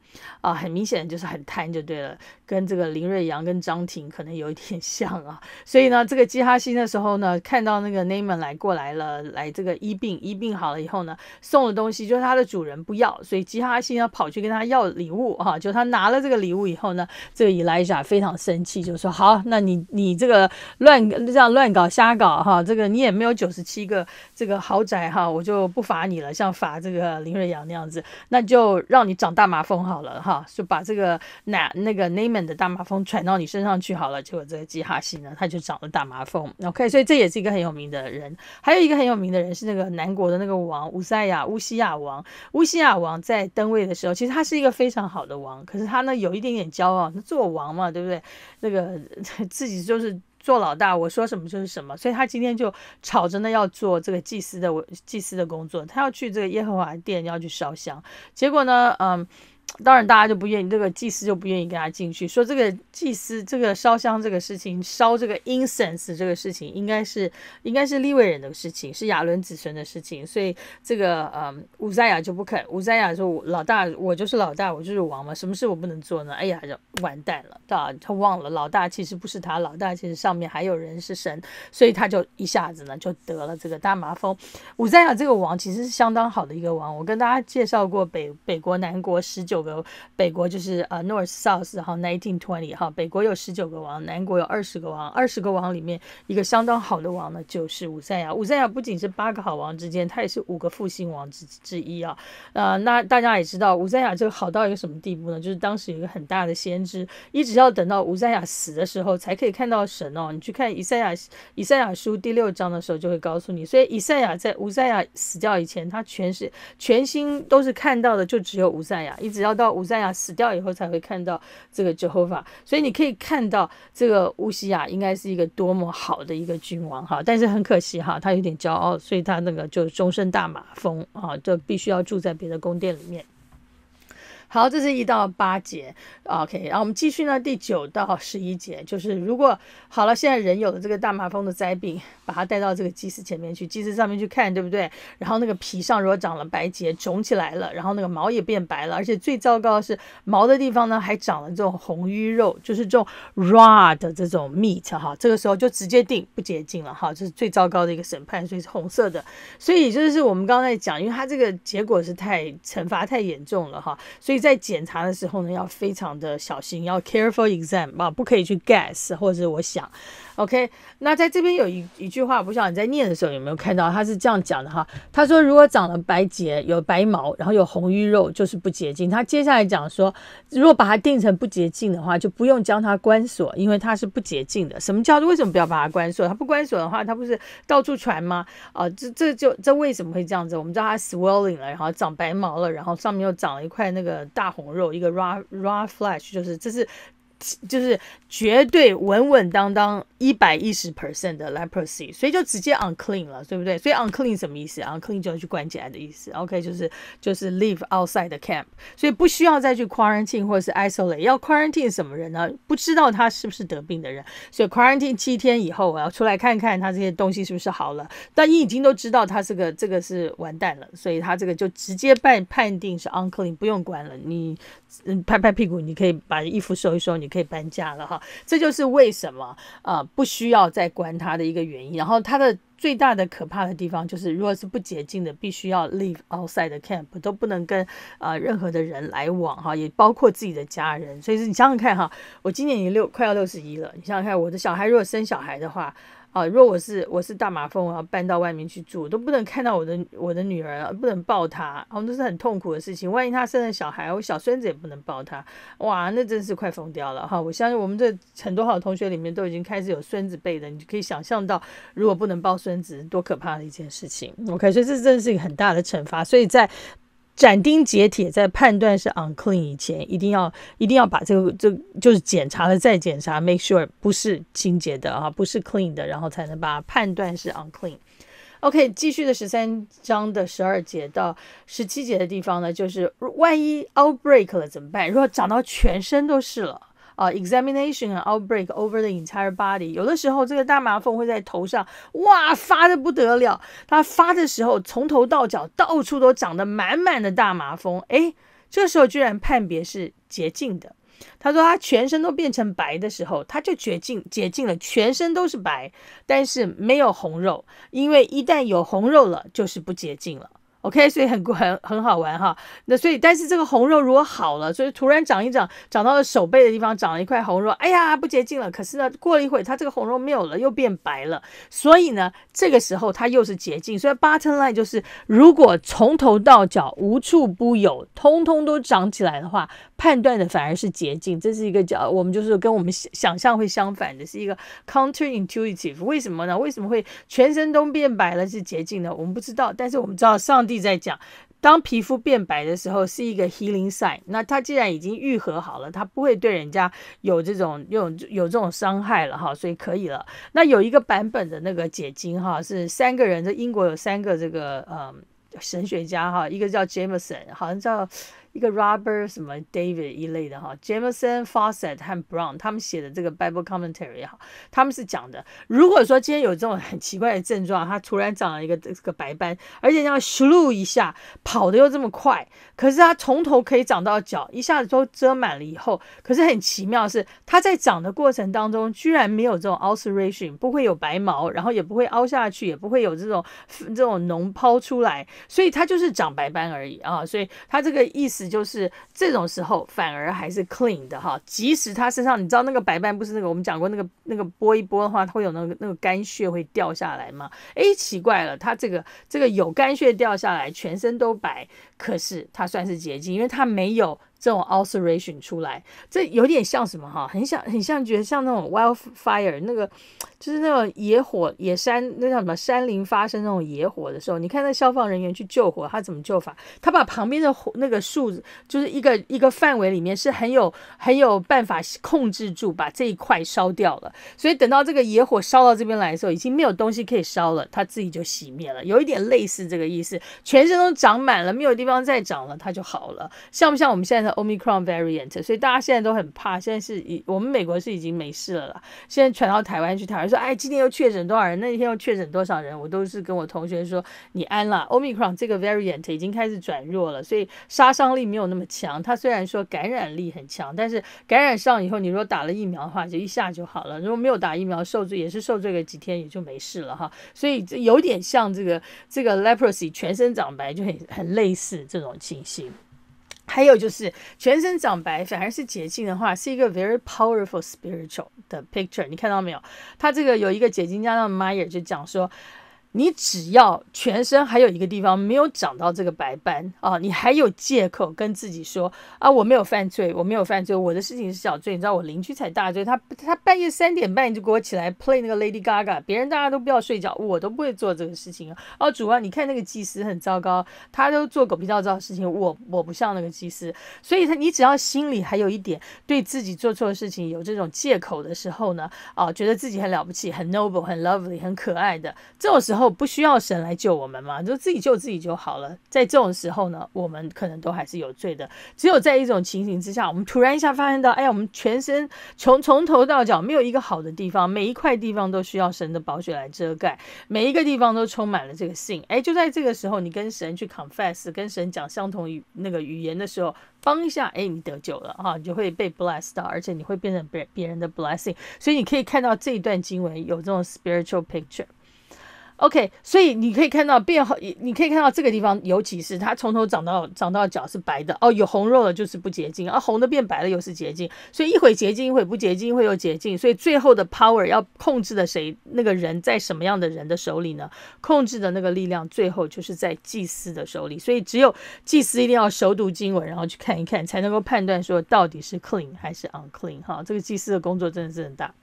啊，很明显就是很贪就对了，跟这个林瑞阳跟张婷可能有一点 *laughs* 像啊，所以呢，这个基哈星的时候呢，看到那个 n a m a n 来过来了，来这个医病医病好了以后呢，送的东西就是他的主人不要，所以基哈星要跑去跟他要礼物哈，就他拿了这个礼物以后呢，这个伊拉雅非常生气，就说：好，那你你这个乱这样乱搞瞎搞哈，这个你也没有九十七个这个豪宅哈，我就不罚你了，像罚这个林瑞阳那样子，那就让你长大麻风好了。了哈，就把这个那那个 n a m a n 的大麻风传到你身上去好了。结果这个基哈西呢，他就长了大麻风。OK，所以这也是一个很有名的人。还有一个很有名的人是那个南国的那个王乌赛亚乌西亚王乌西亚王在登位的时候，其实他是一个非常好的王。可是他呢有一点点骄傲，做王嘛，对不对？那个 *laughs* 自己就是做老大，我说什么就是什么。所以他今天就吵着呢要做这个祭司的祭司的工作，他要去这个耶和华殿要去烧香。结果呢，嗯。当然，大家就不愿意，这个祭司就不愿意跟他进去。说这个祭司，这个烧香这个事情，烧这个 incense 这个事情，应该是应该是利未人的事情，是亚伦子孙的事情。所以这个嗯，乌塞亚就不肯。乌塞亚说，老大，我就是老大，我就是王嘛，什么事我不能做呢？哎呀，就完蛋了，对他忘了，老大其实不是他，老大其实上面还有人是神，所以他就一下子呢就得了这个大麻风。乌塞亚这个王其实是相当好的一个王，我跟大家介绍过北北国、南国十九。九个北国就是啊，North South 哈，nineteen twenty 哈，北国有十九个王，南国有二十个王，二十个王里面一个相当好的王呢，就是乌塞亚。乌塞亚不仅是八个好王之间，他也是五个复兴王之之一啊。呃，那大家也知道，乌塞亚这个好到一个什么地步呢？就是当时有一个很大的先知，一直要等到乌塞亚死的时候才可以看到神哦。你去看以赛亚以赛亚书第六章的时候，就会告诉你，所以以赛亚在乌塞亚死掉以前，他全是全心都是看到的，就只有乌塞亚一直。要到乌三亚死掉以后才会看到这个 Jehovah 所以你可以看到这个乌西亚应该是一个多么好的一个君王哈，但是很可惜哈，他有点骄傲，所以他那个就终身大马蜂啊，就必须要住在别的宫殿里面。好，这是一到八节，OK，然后我们继续呢，第九到十一节，就是如果好了，现在人有了这个大麻风的灾病，把它带到这个祭司前面去，祭司上面去看，对不对？然后那个皮上如果长了白结，肿起来了，然后那个毛也变白了，而且最糟糕的是毛的地方呢还长了这种红鱼肉，就是这种 raw 的这种 meat 哈，这个时候就直接定不洁净了哈，这是最糟糕的一个审判，所以是红色的，所以就是我们刚才讲，因为它这个结果是太惩罚太严重了哈，所以。在检查的时候呢，要非常的小心，要 careful exam 啊，不可以去 guess 或者我想，OK，那在这边有一一句话，我不知道你在念的时候有没有看到，他是这样讲的哈。他说如果长了白结，有白毛，然后有红鱼肉，就是不洁净。他接下来讲说，如果把它定成不洁净的话，就不用将它关锁，因为它是不洁净的。什么叫做为什么不要把它关锁？它不关锁的话，它不是到处传吗？啊，这这就这为什么会这样子？我们知道它 swelling 了，然后长白毛了，然后上面又长了一块那个。大红肉，一个 raw raw flesh，就是这是。就是绝对稳稳当当一百一十 percent 的 leprosy，所以就直接 unclean 了，对不对？所以 unclean 什么意思？unclean 就要去关起来的意思。OK，就是就是 leave outside the camp，所以不需要再去 quarantine 或者是 isolate。要 quarantine 什么人呢？不知道他是不是得病的人，所以 quarantine 七天以后，我要出来看看他这些东西是不是好了。但你已经都知道他这个这个是完蛋了，所以他这个就直接判判定是 unclean，不用关了。你嗯拍拍屁股，你可以把衣服收一收你。也可以搬家了哈，这就是为什么啊不需要再关他的一个原因。然后它的最大的可怕的地方就是，如果是不洁净的，必须要 live outside the camp 都不能跟啊任何的人来往哈，也包括自己的家人。所以是你想想看哈，我今年也六快要六十一了，你想想看我的小孩如果生小孩的话。啊！如果我是我是大马蜂，我要搬到外面去住，都不能看到我的我的女儿，不能抱她，啊，都是很痛苦的事情。万一她生了小孩，我小孙子也不能抱她，哇，那真是快疯掉了哈！我相信我们这很多好同学里面都已经开始有孙子辈的，你就可以想象到，如果不能抱孙子，多可怕的一件事情。OK，所以这真的是一个很大的惩罚。所以在斩钉截铁，在判断是 unclean 以前，一定要一定要把这个这就是检查了再检查，make sure 不是清洁的啊，不是 clean 的，然后才能把判断是 unclean。OK，继续的十三章的十二节到十七节的地方呢，就是万一 outbreak 了怎么办？如果长到全身都是了。啊，examination and outbreak over the entire body。有的时候，这个大麻风会在头上，哇，发的不得了。他发的时候，从头到脚到处都长得满满的大麻风。诶，这时候居然判别是洁净的。他说，他全身都变成白的时候，他就洁净洁净了，全身都是白，但是没有红肉。因为一旦有红肉了，就是不洁净了。OK，所以很很很好玩哈。那所以，但是这个红肉如果好了，所以突然长一长，长到了手背的地方，长了一块红肉。哎呀，不洁净了。可是呢，过了一会，它这个红肉没有了，又变白了。所以呢，这个时候它又是洁净。所以，bottom line 就是，如果从头到脚无处不有，通通都长起来的话，判断的反而是洁净。这是一个叫我们就是跟我们想象会相反的，是一个 counterintuitive。为什么呢？为什么会全身都变白了是洁净呢？我们不知道。但是我们知道上帝。在讲，当皮肤变白的时候，是一个 healing sign。那它既然已经愈合好了，它不会对人家有这种、有有这种伤害了哈，所以可以了。那有一个版本的那个解经哈，是三个人在英国有三个这个呃神学家哈，一个叫 Jameson，好像叫。一个 Robert 什么 David 一类的哈，Jameson, f a w c e t 和 Brown 他们写的这个 Bible Commentary 也好，他们是讲的，如果说今天有这种很奇怪的症状，它突然长了一个这个白斑，而且要 s h w 一下跑的又这么快，可是它从头可以长到脚，一下子都遮满了以后，可是很奇妙是它在长的过程当中居然没有这种 ulceration，不会有白毛，然后也不会凹下去，也不会有这种这种脓泡出来，所以它就是长白斑而已啊，所以它这个意思。就是这种时候，反而还是 clean 的哈。即使他身上，你知道那个白斑不是那个我们讲过那个那个拨一拨的话，它会有那个那个干血会掉下来吗？哎，奇怪了，他这个这个有干血掉下来，全身都白，可是它算是洁净，因为它没有。这种 ulceration 出来，这有点像什么哈？很像，很像，觉得像那种 wildfire 那个，就是那种野火、野山那叫什么山林发生那种野火的时候，你看那消防人员去救火，他怎么救法？他把旁边的火那个树，就是一个一个范围里面是很有很有办法控制住，把这一块烧掉了。所以等到这个野火烧到这边来的时候，已经没有东西可以烧了，它自己就熄灭了。有一点类似这个意思，全身都长满了，没有地方再长了，它就好了。像不像我们现在？Omicron variant，所以大家现在都很怕。现在是已我们美国是已经没事了啦，现在传到台湾去，台湾说：“哎，今天又确诊多少人？那一天又确诊多少人？”我都是跟我同学说：“你安了，Omicron 这个 variant 已经开始转弱了，所以杀伤力没有那么强。它虽然说感染力很强，但是感染上以后，你如果打了疫苗的话，就一下就好了；如果没有打疫苗，受罪也是受罪个几天，也就没事了哈。所以这有点像这个这个 leprosy，全身长白就很很类似这种情形。”还有就是全身长白，反而是捷径的话，是一个 very powerful spiritual 的 picture。你看到没有？它这个有一个解禁家的 Mayer 就讲说。你只要全身还有一个地方没有长到这个白斑啊，你还有借口跟自己说啊，我没有犯罪，我没有犯罪，我的事情是小罪，你知道我邻居才大罪，他他半夜三点半就给我起来 play 那个 Lady Gaga，别人大家都不要睡觉，我都不会做这个事情啊。哦，主啊，你看那个祭司很糟糕，他都做狗皮糟的事情，我我不像那个祭司，所以他你只要心里还有一点对自己做错的事情有这种借口的时候呢，啊，觉得自己很了不起，很 noble，很 lovely，很可爱的这种时候。不需要神来救我们嘛，就自己救自己就好了。在这种时候呢，我们可能都还是有罪的。只有在一种情形之下，我们突然一下发现到，哎呀，我们全身从从头到脚没有一个好的地方，每一块地方都需要神的宝血来遮盖，每一个地方都充满了这个信。哎，就在这个时候，你跟神去 confess，跟神讲相同语那个语言的时候，帮一下，哎，你得救了哈，你就会被 b l e s s 到，而且你会变成别别人的 blessing。所以你可以看到这一段经文有这种 spiritual picture。OK，所以你可以看到变红，你可以看到这个地方，尤其是它从头长到长到脚是白的哦，有红肉的就是不洁净啊，红的变白了又是洁净，所以一会洁净一会不洁净，一会又洁净，所以最后的 power 要控制的谁，那个人在什么样的人的手里呢？控制的那个力量最后就是在祭司的手里，所以只有祭司一定要熟读经文，然后去看一看，才能够判断说到底是 clean 还是 unclean 哈，这个祭司的工作真的是很大。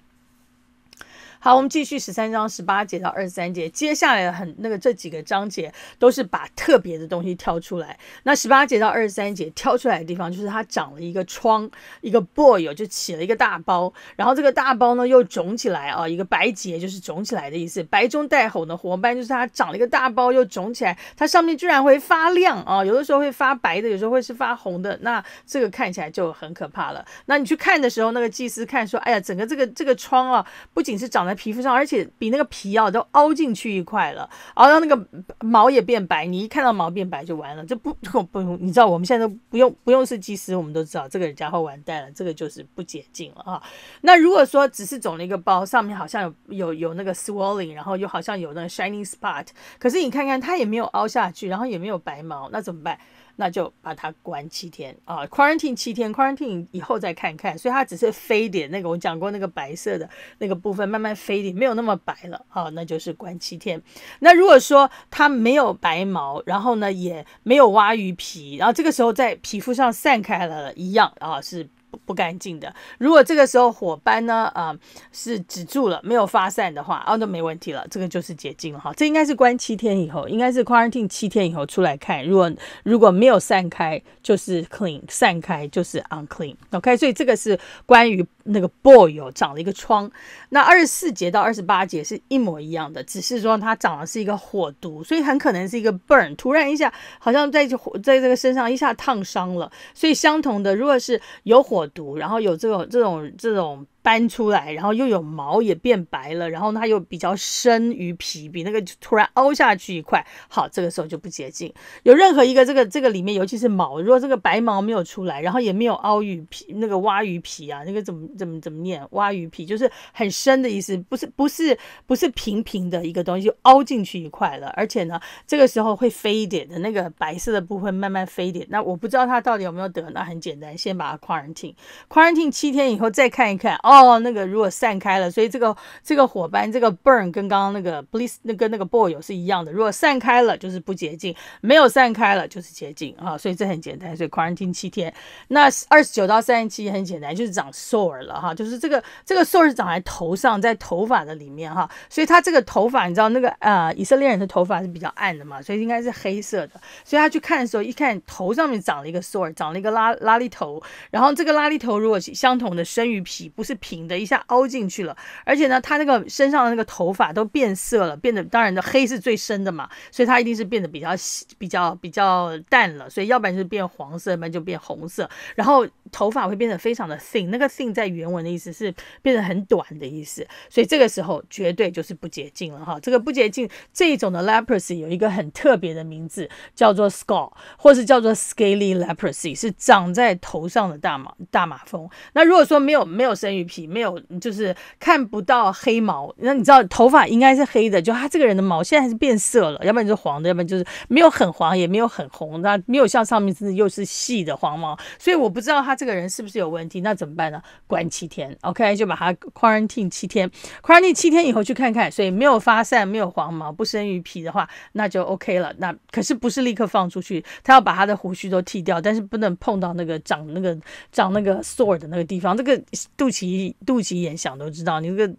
好，我们继续十三章十八节到二十三节。接下来很那个这几个章节都是把特别的东西挑出来。那十八节到二十三节挑出来的地方，就是它长了一个疮，一个 boil，就起了一个大包，然后这个大包呢又肿起来啊，一个白结就是肿起来的意思，白中带红的红斑，就是它长了一个大包又肿起来，它上面居然会发亮啊，有的时候会发白的，有时候会是发红的，那这个看起来就很可怕了。那你去看的时候，那个祭司看说，哎呀，整个这个这个疮啊，不仅是长了。皮肤上，而且比那个皮啊都凹进去一块了，然后让那个毛也变白。你一看到毛变白就完了，这不不，你知道我们现在都不用不用是技师，我们都知道这个家伙完蛋了，这个就是不洁净了啊。那如果说只是肿了一个包，上面好像有有有那个 swelling，然后又好像有那个 s h i n i n g spot，可是你看看它也没有凹下去，然后也没有白毛，那怎么办？那就把它关七天啊，quarantine 七天，quarantine 以后再看看，所以它只是飞一点那个，我讲过那个白色的那个部分慢慢飞一点，没有那么白了啊，那就是关七天。那如果说它没有白毛，然后呢也没有蛙鱼皮，然后这个时候在皮肤上散开了，一样啊是。不干净的。如果这个时候火斑呢，啊，是止住了，没有发散的话，啊，那没问题了，这个就是结晶了哈。这应该是关七天以后，应该是 quarantine 七天以后出来看。如果如果没有散开，就是 clean；散开就是 unclean。OK，所以这个是关于那个 boil 长了一个疮。那二十四节到二十八节是一模一样的，只是说它长的是一个火毒，所以很可能是一个 burn，突然一下好像在火在这个身上一下烫伤了。所以相同的，如果是有火。毒，然后有这种、这种、这种。搬出来，然后又有毛也变白了，然后它又比较深于皮，比那个突然凹下去一块，好，这个时候就不洁净。有任何一个这个这个里面，尤其是毛，如果这个白毛没有出来，然后也没有凹于皮，那个挖鱼皮啊，那个怎么怎么怎么念？挖鱼皮就是很深的意思，不是不是不是平平的一个东西，就凹进去一块了。而且呢，这个时候会飞一点的那个白色的部分慢慢飞一点。那我不知道它到底有没有得，那很简单，先把它 a 人 t i 人 e 七天以后再看一看。哦，那个如果散开了，所以这个这个火斑这个 burn 跟刚刚那个 b l i s s 那跟那个 boil 是一样的。如果散开了就是不洁净，没有散开了就是洁净啊。所以这很简单。所以 quarantine 七天，那二十九到三十七也很简单，就是长 sore 了哈，就是这个这个 sore 长在头上，在头发的里面哈。所以他这个头发，你知道那个呃以色列人的头发是比较暗的嘛，所以应该是黑色的。所以他去看的时候，一看头上面长了一个 sore，长了一个拉拉力头。然后这个拉力头如果相同的生鱼皮不是。平的一下凹进去了，而且呢，他那个身上的那个头发都变色了，变得当然的黑是最深的嘛，所以它一定是变得比较细、比较比较淡了，所以要不然就是变黄色，要不然就变红色，然后头发会变得非常的 thin，那个 thin 在原文的意思是变得很短的意思，所以这个时候绝对就是不洁净了哈。这个不洁净这一种的 leprosy 有一个很特别的名字，叫做 s c a r l 或是叫做 scaly leprosy，是长在头上的大马大马蜂。那如果说没有没有生于皮没有，就是看不到黑毛。那你知道头发应该是黑的，就他这个人的毛现在是变色了，要不然就是黄的，要不然就是没有很黄，也没有很红。那没有像上面是又是细的黄毛，所以我不知道他这个人是不是有问题。那怎么办呢？关七天，OK，就把它 quarantine 七天，quarantine 七天以后去看看。所以没有发散，没有黄毛，不生于皮的话，那就 OK 了。那可是不是立刻放出去？他要把他的胡须都剃掉，但是不能碰到那个长那个长那个 sore 的那个地方，这个肚脐。肚脐眼想都知道，你这个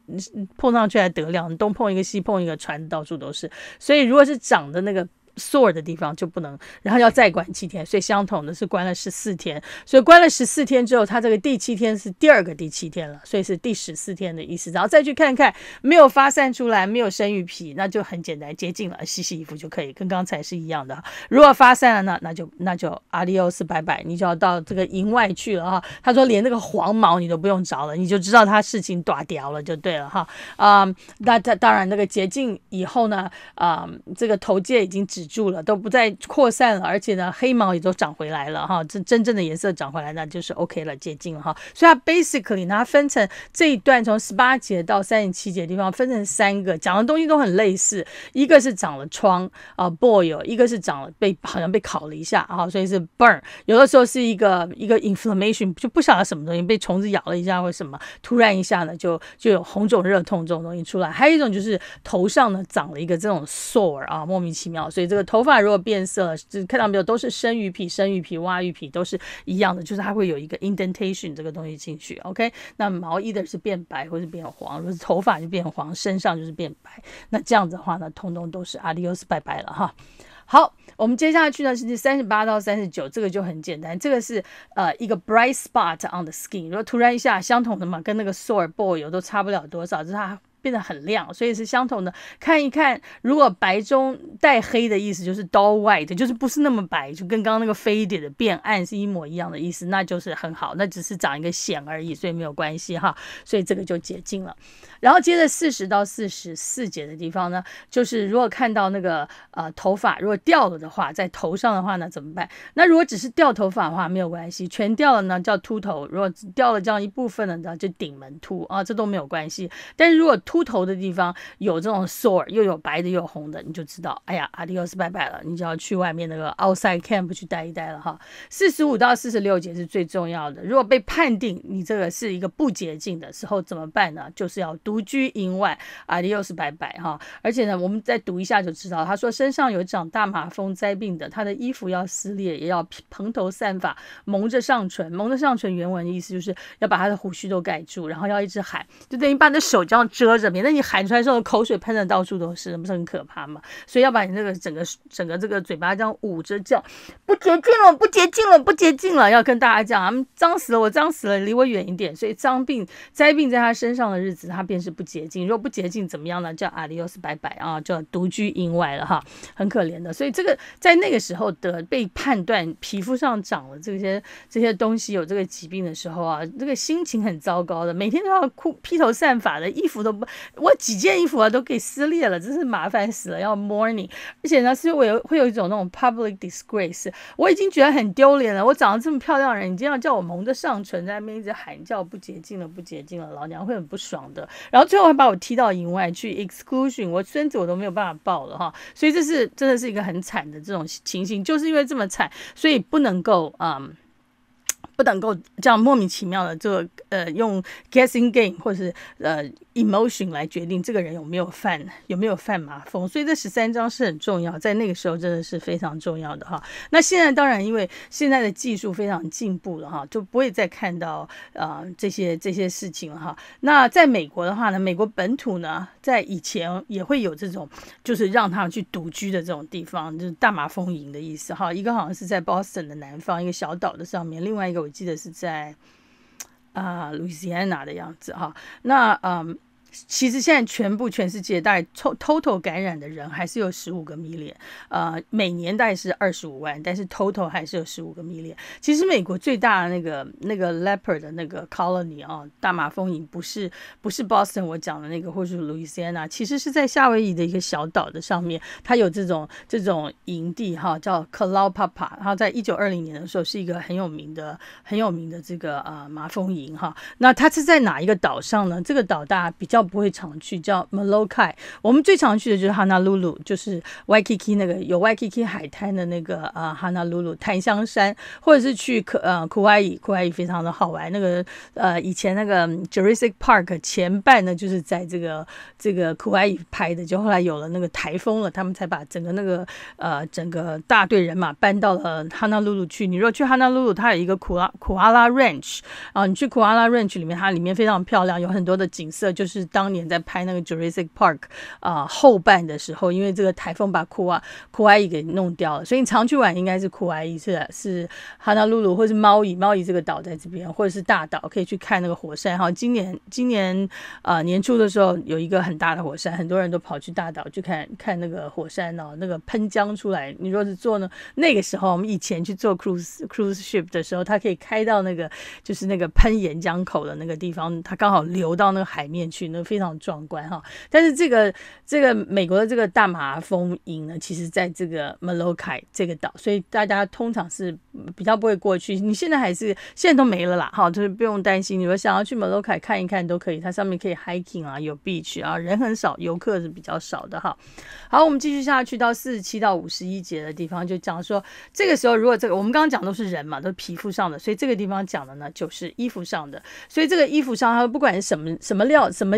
碰上去还得了？东碰一个，西碰一个，传到处都是。所以，如果是长的那个。sore 的地方就不能，然后要再关七天，所以相同的是关了十四天，所以关了十四天之后，他这个第七天是第二个第七天了，所以是第十四天的意思。然后再去看看，没有发散出来，没有生鱼皮，那就很简单，接近了，洗洗衣服就可以，跟刚才是一样的。如果发散了呢，那就那就阿利欧斯拜拜，你就要到这个营外去了哈。他说连那个黄毛你都不用着了，你就知道他事情短掉了，就对了哈。嗯，那他当然那个接近以后呢，嗯，这个头戒已经指。住了都不再扩散了，而且呢黑毛也都长回来了哈，这真正的颜色长回来那就是 OK 了，接近了哈。所以它 basically 呢分成这一段从十八节到三十七节地方分成三个讲的东西都很类似，一个是长了疮啊 boil，一个是长了被好像被烤了一下啊，所以是 burn，有的时候是一个一个 inflammation 就不晓得什么东西被虫子咬了一下或什么，突然一下呢就就有红肿热痛这种东西出来，还有一种就是头上呢长了一个这种 sore 啊莫名其妙，所以。这个头发如果变色，就看到没有，都是生鱼皮、生鱼皮、蛙鱼皮，都是一样的，就是它会有一个 indentation 这个东西进去。OK，那毛衣的是变白或是变黄，如果是头发就变黄，身上就是变白。那这样子的话呢，通通都是 adios 拜拜了哈。好，我们接下去呢是三十八到三十九，这个就很简单，这个是呃一个 bright spot on the skin，如果突然一下相同的嘛，跟那个 sore boil 都差不了多少，就是它。变得很亮，所以是相同的。看一看，如果白中带黑的意思就是 dull white，就是不是那么白，就跟刚刚那个 faded 的变暗是一模一样的意思，那就是很好，那只是长一个显而已，所以没有关系哈。所以这个就解禁了。然后接着四十到四十四节的地方呢，就是如果看到那个呃头发如果掉了的话，在头上的话呢怎么办？那如果只是掉头发的话没有关系，全掉了呢叫秃头，如果掉了这样一部分呢就顶门秃啊，这都没有关系。但是如果秃秃头的地方有这种 sore，又有白的，又有红的，你就知道，哎呀，阿迪奥斯拜拜了，你就要去外面那个 outside camp 去待一待了哈。四十五到四十六节是最重要的，如果被判定你这个是一个不洁净的时候怎么办呢？就是要独居营外，阿迪奥斯拜拜哈。而且呢，我们再读一下就知道，他说身上有长大马蜂灾病的，他的衣服要撕裂，也要蓬头散发，蒙着上唇，蒙着上唇原文的意思就是要把他的胡须都盖住，然后要一直喊，就等于把你的手这样遮。别那你喊出来之后，口水喷的到处都是，不是很可怕吗？所以要把你这个整个整个这个嘴巴这样捂着叫，不洁净了，不洁净了，不洁净了，要跟大家讲，他们脏死了，我脏死了，离我远一点。所以脏病灾病在他身上的日子，他便是不洁净。如果不洁净，怎么样呢？叫阿利奥斯拜拜啊，叫独居阴外了哈，很可怜的。所以这个在那个时候的被判断皮肤上长了这些这些东西有这个疾病的时候啊，这个心情很糟糕的，每天都要哭，披头散发的，衣服都不。我几件衣服啊都给撕裂了，真是麻烦死了，要 mourning。而且呢，是我有会有一种那种 public disgrace，我已经觉得很丢脸了。我长得这么漂亮人，你这样叫我蒙着上唇在那边一直喊叫，不洁净了，不洁净了，老娘会很不爽的。然后最后还把我踢到营外去 exclusion，我孙子我都没有办法抱了哈。所以这是真的是一个很惨的这种情形，就是因为这么惨，所以不能够嗯。不能够这样莫名其妙的做，呃，用 guessing game 或是呃 emotion 来决定这个人有没有犯有没有犯麻风，所以这十三章是很重要，在那个时候真的是非常重要的哈。那现在当然因为现在的技术非常进步了哈，就不会再看到啊这些这些事情了哈。那在美国的话呢，美国本土呢，在以前也会有这种就是让他们去独居的这种地方，就是大麻风营的意思哈。一个好像是在 Boston 的南方一个小岛的上面，另外一个。我记得是在啊，路易斯安娜的样子哈，那嗯。其实现在全部全世界大概 total 感染的人还是有十五个 million，呃，每年大概是二十五万，但是 total 还是有十五个 million。其实美国最大的那个那个 leper 的那个 colony 啊，大麻风营不是不是 Boston 我讲的那个，或是 Louisiana，其实是在夏威夷的一个小岛的上面，它有这种这种营地哈，叫克劳 l a u p a p a 然后在一九二零年的时候是一个很有名的很有名的这个呃麻风营哈。那它是在哪一个岛上呢？这个岛大比较。不会常去，叫 Malokai。我们最常去的就是哈 u 鲁鲁，就是 YKK 那个有 YKK 海滩的那个啊，哈 u 鲁鲁檀香山，或者是去可呃库 i 伊，库 a 伊非常的好玩。那个呃以前那个 Jurassic Park 前半呢就是在这个这个库 a 伊拍的，就后来有了那个台风了，他们才把整个那个呃整个大队人马搬到了哈 u 鲁鲁去。你如果去哈 u 鲁鲁，它有一个库拉库阿拉 Ranch 啊，你去库阿拉 Ranch 里面，它里面非常漂亮，有很多的景色，就是。当年在拍那个《Jurassic Park》啊，后半的时候，因为这个台风把库啊库哇伊给弄掉了，所以你常去玩应该是库哇伊是是哈纳露露或是猫蚁，猫蚁这个岛在这边，或者是大岛可以去看那个火山哈。今年今年啊年初的时候有一个很大的火山，很多人都跑去大岛去看看那个火山哦，那个喷浆出来。你若是坐呢，那个时候我们以前去坐 cruise cruise ship 的时候，它可以开到那个就是那个喷岩浆口的那个地方，它刚好流到那个海面去那。非常壮观哈，但是这个这个美国的这个大马蜂营呢，其实在这个 Maloka 这个岛，所以大家通常是比较不会过去。你现在还是现在都没了啦，好，就是不用担心。你们想要去 Maloka 看一看都可以，它上面可以 hiking 啊，有 beach 啊，人很少，游客是比较少的哈。好，我们继续下去到四十七到五十一节的地方，就讲说这个时候如果这个我们刚刚讲都是人嘛，都皮肤上的，所以这个地方讲的呢就是衣服上的，所以这个衣服上它不管什么什么料什么。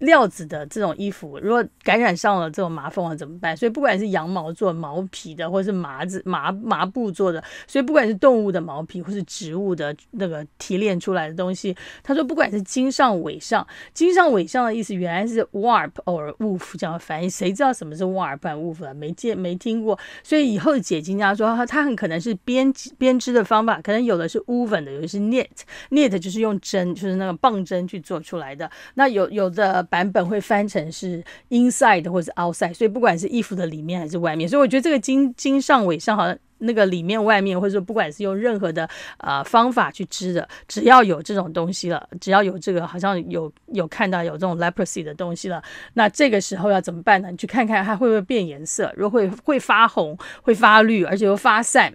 料子的这种衣服，如果感染上了这种麻风了怎么办？所以不管是羊毛做毛皮的，或者是麻子麻麻布做的，所以不管是动物的毛皮，或是植物的那个提炼出来的东西，他说不管是经上纬上，经上纬上的意思原来是 warp or w o o f 这样翻译，谁知道什么是 warp 或 w o o f 啊？没见没听过，所以以后的经家说，他很可能是编织编织的方法，可能有的是 woven 的，有的是 knit knit 就是用针，就是那个棒针去做出来的，那有有的。版本会翻成是 inside 或者 outside，所以不管是衣服的里面还是外面，所以我觉得这个金金上尾上好像那个里面外面，或者说不管是用任何的呃方法去织的，只要有这种东西了，只要有这个好像有有看到有这种 leprosy 的东西了，那这个时候要怎么办呢？你去看看它会不会变颜色，如果会会发红、会发绿，而且又发散。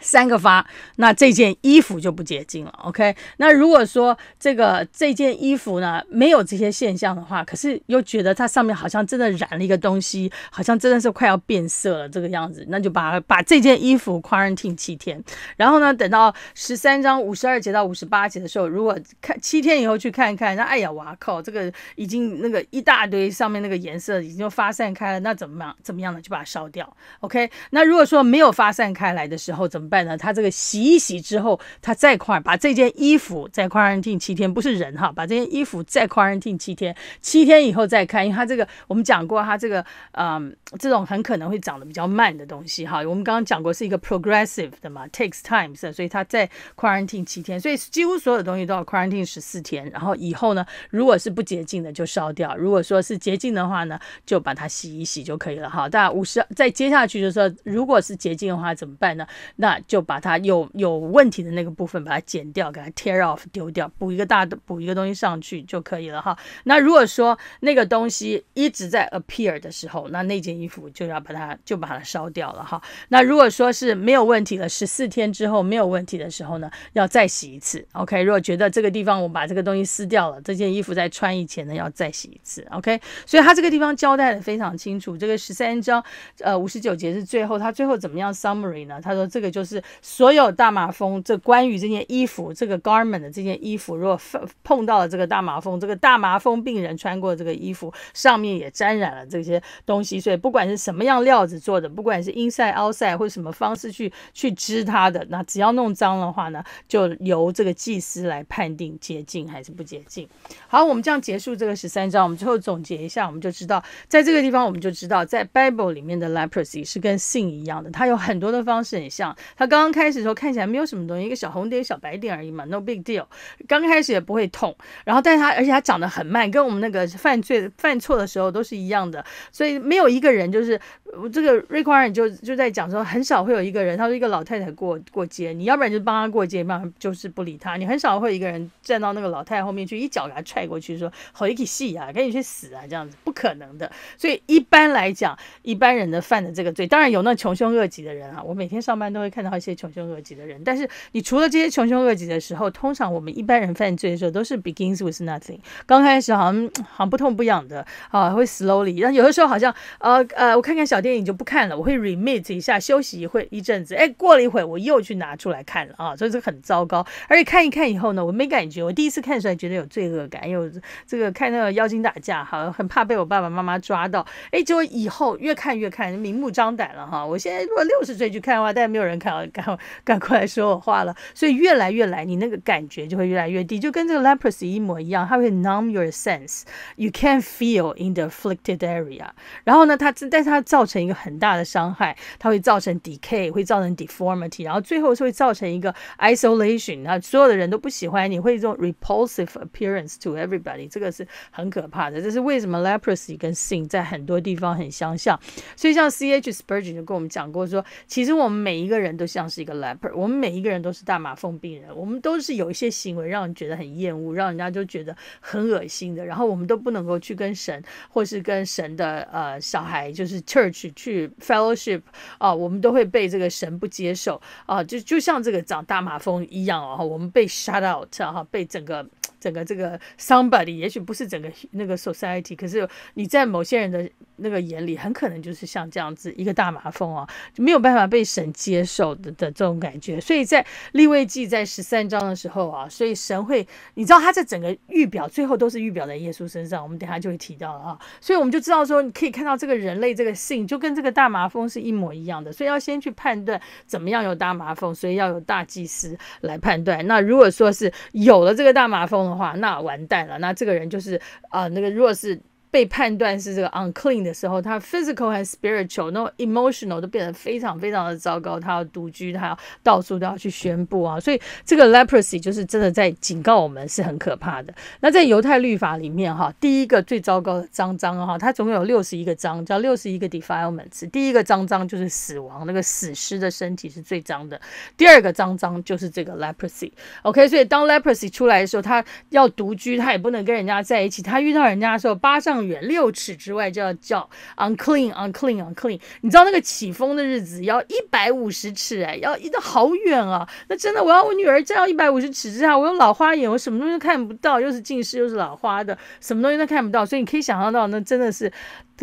三个发，那这件衣服就不洁净了。OK，那如果说这个这件衣服呢没有这些现象的话，可是又觉得它上面好像真的染了一个东西，好像真的是快要变色了这个样子，那就把把这件衣服 quarantine 七天。然后呢，等到十三章五十二节到五十八节的时候，如果看七天以后去看一看，那哎呀，哇靠，这个已经那个一大堆上面那个颜色已经发散开了，那怎么样？怎么样呢？就把它烧掉。OK，那如果说没有发散开来的时候怎么？办呢？它这个洗一洗之后，它再快把这件衣服再 quarantine 七天，不是人哈，把这件衣服再 quarantine 七天，七天以后再看，因为它这个我们讲过，它这个嗯，这种很可能会长得比较慢的东西哈。我们刚刚讲过是一个 progressive 的嘛，takes time 所以他再 quarantine 七天，所以几乎所有的东西都要 quarantine 十四天。然后以后呢，如果是不洁净的就烧掉，如果说是洁净的话呢，就把它洗一洗就可以了哈。家五十再接下去就是，如果是洁净的话怎么办呢？那就把它有有问题的那个部分，把它剪掉，给它 tear off，丢掉，补一个大的，补一个东西上去就可以了哈。那如果说那个东西一直在 appear 的时候，那那件衣服就要把它就把它烧掉了哈。那如果说是没有问题了，十四天之后没有问题的时候呢，要再洗一次。OK，如果觉得这个地方我把这个东西撕掉了，这件衣服在穿以前呢要再洗一次。OK，所以它这个地方交代的非常清楚。这个十三章呃五十九节是最后，它最后怎么样 summary 呢？他说这个就是。是所有大麻风，这关于这件衣服，这个 garment 的这件衣服，如果碰到了这个大麻风，这个大麻风病人穿过这个衣服，上面也沾染了这些东西，所以不管是什么样料子做的，不管是 inse outside 或什么方式去去织它的，那只要弄脏的话呢，就由这个祭司来判定洁净还是不洁净。好，我们这样结束这个十三章，我们最后总结一下，我们就知道，在这个地方我们就知道，在 Bible 里面的 leprosy 是跟 sin 一样的，它有很多的方式，很像。他刚刚开始的时候看起来没有什么东西，一个小红点、小白点而已嘛，no big deal。刚开始也不会痛，然后，但是它而且它长得很慢，跟我们那个犯罪犯错的时候都是一样的，所以没有一个人就是这个 r e q u require 就就在讲说，很少会有一个人，他说一个老太太过过街，你要不然就帮他过街，要不然就是不理他，你很少会一个人站到那个老太太后面去一脚给他踹过去，说好一个戏啊，赶紧去死啊，这样子不可能的。所以一般来讲，一般人的犯的这个罪，当然有那穷凶恶极的人啊，我每天上班都会看。看到一些穷凶恶极的人，但是你除了这些穷凶恶极的时候，通常我们一般人犯罪的时候都是 begins with nothing，刚开始好像好像不痛不痒的啊，会 slowly，然后有的时候好像呃呃，我看看小电影就不看了，我会 remit 一下休息一会一阵子，哎，过了一会我又去拿出来看了啊，所以这很糟糕，而且看一看以后呢，我没感觉，我第一次看出来觉得有罪恶感，因为这个看那个妖精打架，好像很怕被我爸爸妈妈抓到，哎，结果以后越看越看明目张胆了哈，我现在如果六十岁去看的话，大概没有人看。然后赶赶快来说我话了，所以越来越来，你那个感觉就会越来越低，就跟这个 leprosy 一模一样，它会 numb your sense，you can't feel in the afflicted area。然后呢，它但是它造成一个很大的伤害，它会造成 decay，会造成 deformity，然后最后是会造成一个 isolation，然后所有的人都不喜欢，你会这种 repulsive appearance to everybody，这个是很可怕的。这是为什么 leprosy 跟 sin 在很多地方很相像。所以像 C H Spurgeon 就跟我们讲过说，其实我们每一个人。都像是一个 lapper，我们每一个人都是大马蜂病人，我们都是有一些行为让人觉得很厌恶，让人家就觉得很恶心的。然后我们都不能够去跟神，或是跟神的呃小孩，就是 church 去 fellowship 啊，我们都会被这个神不接受啊，就就像这个长大马蜂一样哦，我们被 shut out 哈，被整个整个这个 somebody，也许不是整个那个 society，可是你在某些人的。那个眼里很可能就是像这样子一个大麻风啊，就没有办法被神接受的的这种感觉。所以在立位记在十三章的时候啊，所以神会，你知道他在整个预表最后都是预表在耶稣身上，我们等下就会提到了啊。所以我们就知道说，你可以看到这个人类这个性就跟这个大麻风是一模一样的，所以要先去判断怎么样有大麻风，所以要有大祭司来判断。那如果说是有了这个大麻风的话，那完蛋了，那这个人就是啊那个若是。被判断是这个 unclean 的时候，他 physical 和 spiritual，no emotional 都变得非常非常的糟糕。他要独居，他要到处都要去宣布啊，所以这个 leprosy 就是真的在警告我们是很可怕的。那在犹太律法里面哈，第一个最糟糕的脏脏哈，它总共有六十一个脏，叫六十一个 defilements。第一个脏脏就是死亡，那个死尸的身体是最脏的。第二个脏脏就是这个 leprosy。OK，所以当 leprosy 出来的时候，他要独居，他也不能跟人家在一起。他遇到人家的时候，巴上。远六尺之外就要叫 unclean，unclean，unclean。你知道那个起风的日子要一百五十尺哎，要到好远啊！那真的，我要我女儿站到一百五十尺之下，我有老花眼，我什么东西都看不到，又是近视又是老花的，什么东西都看不到。所以你可以想象到，那真的是。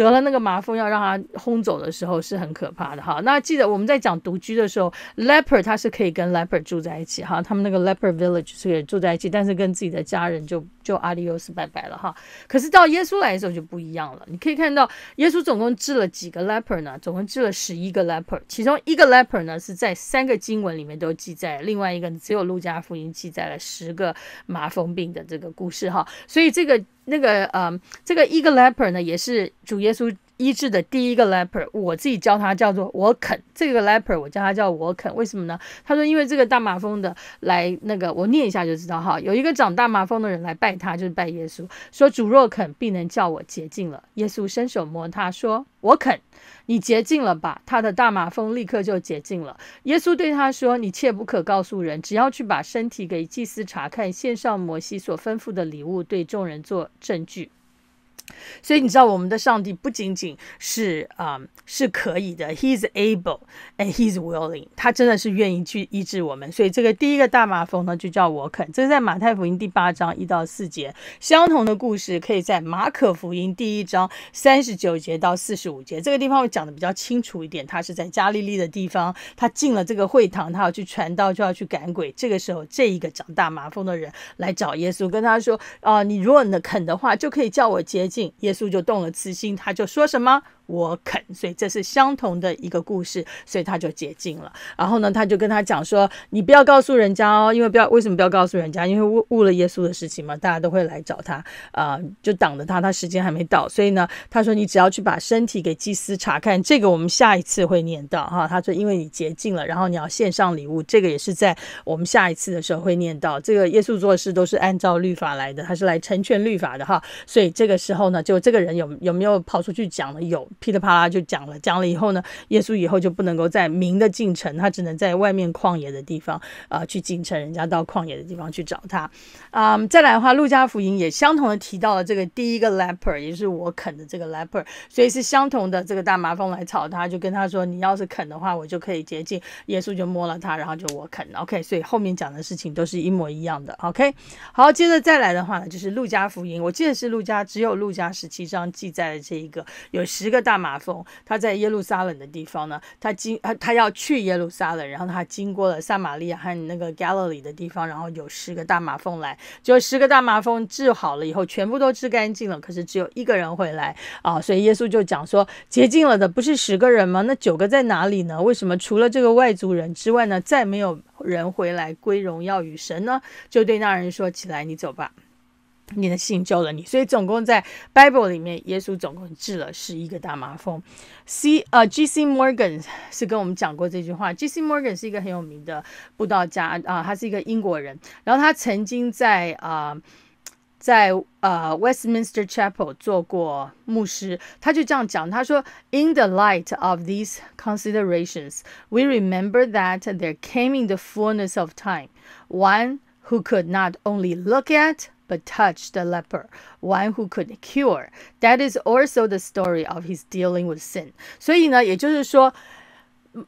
得了那个麻风，要让他轰走的时候是很可怕的哈。那记得我们在讲独居的时候，leper 他是可以跟 leper 住在一起哈，他们那个 leper village 是可以住在一起，但是跟自己的家人就就阿迪 i 斯拜拜了哈。可是到耶稣来的时候就不一样了，你可以看到耶稣总共治了几个 leper 呢？总共治了十一个 leper，其中一个 leper 呢是在三个经文里面都记载，另外一个只有路加福音记载了十个麻风病的这个故事哈。所以这个。那个嗯这个 eagle leper 呢也是主耶稣医治的第一个 leper，我自己叫他叫做我肯。这个 leper，我叫他叫我肯。为什么呢？他说，因为这个大马蜂的来，那个我念一下就知道哈。有一个长大马蜂的人来拜他，就是拜耶稣，说主若肯，必能叫我洁净了。耶稣伸手摸他说，我肯，你洁净了吧？他的大马蜂立刻就洁净了。耶稣对他说，你切不可告诉人，只要去把身体给祭司查看，献上摩西所吩咐的礼物，对众人做证据。所以你知道我们的上帝不仅仅是啊是可以的，He s able and He s willing，他真的是愿意去医治我们。所以这个第一个大麻风呢就叫我肯，这是在马太福音第八章一到四节相同的故事，可以在马可福音第一章三十九节到四十五节这个地方会讲的比较清楚一点。他是在加利利的地方，他进了这个会堂，他要去传道就要去赶鬼。这个时候这一个长大麻风的人来找耶稣，跟他说：啊，你如果能肯的话，就可以叫我洁净。耶稣就动了慈心，他就说什么。我肯，所以这是相同的一个故事，所以他就解禁了。然后呢，他就跟他讲说：“你不要告诉人家哦，因为不要为什么不要告诉人家？因为误误了耶稣的事情嘛，大家都会来找他啊，就挡着他，他时间还没到。所以呢，他说你只要去把身体给祭司查看，这个我们下一次会念到哈。他说因为你洁净了，然后你要献上礼物，这个也是在我们下一次的时候会念到。这个耶稣做事都是按照律法来的，他是来成全律法的哈。所以这个时候呢，就这个人有有没有跑出去讲了？有。噼里啪啦就讲了，讲了以后呢，耶稣以后就不能够在明的进城，他只能在外面旷野的地方啊去进城，人家到旷野的地方去找他。嗯，再来的话，路加福音也相同的提到了这个第一个 leper，也是我啃的这个 leper，所以是相同的这个大麻风来吵他，就跟他说你要是啃的话，我就可以接近耶稣，就摸了他，然后就我啃。OK，所以后面讲的事情都是一模一样的。OK，好，接着再来的话呢，就是路加福音，我记得是路加只有路加十七章记载的这一个有十个。大马蜂，他在耶路撒冷的地方呢，他经他他要去耶路撒冷，然后他经过了撒玛利亚和那个 Galilee 的地方，然后有十个大马蜂来，就十个大马蜂治好了以后，全部都治干净了，可是只有一个人回来啊，所以耶稣就讲说，洁净了的不是十个人吗？那九个在哪里呢？为什么除了这个外族人之外呢，再没有人回来归荣耀与神呢？就对那人说起来，你走吧。你的信救了你，所以总共在 Bible 里面，耶稣总共治了十一个大麻风。C 呃，G C Morgan 是跟我们讲过这句话。G C Morgan 是一个很有名的布道家啊、呃，他是一个英国人，然后他曾经在啊。呃在呃 Westminster Chapel 做过牧师，他就这样讲，他说：“In the light of these considerations, we remember that there came in the fullness of time one who could not only look at but touched the leper, one who could cure. That is also the story of his dealing with sin. 所以呢，也就是说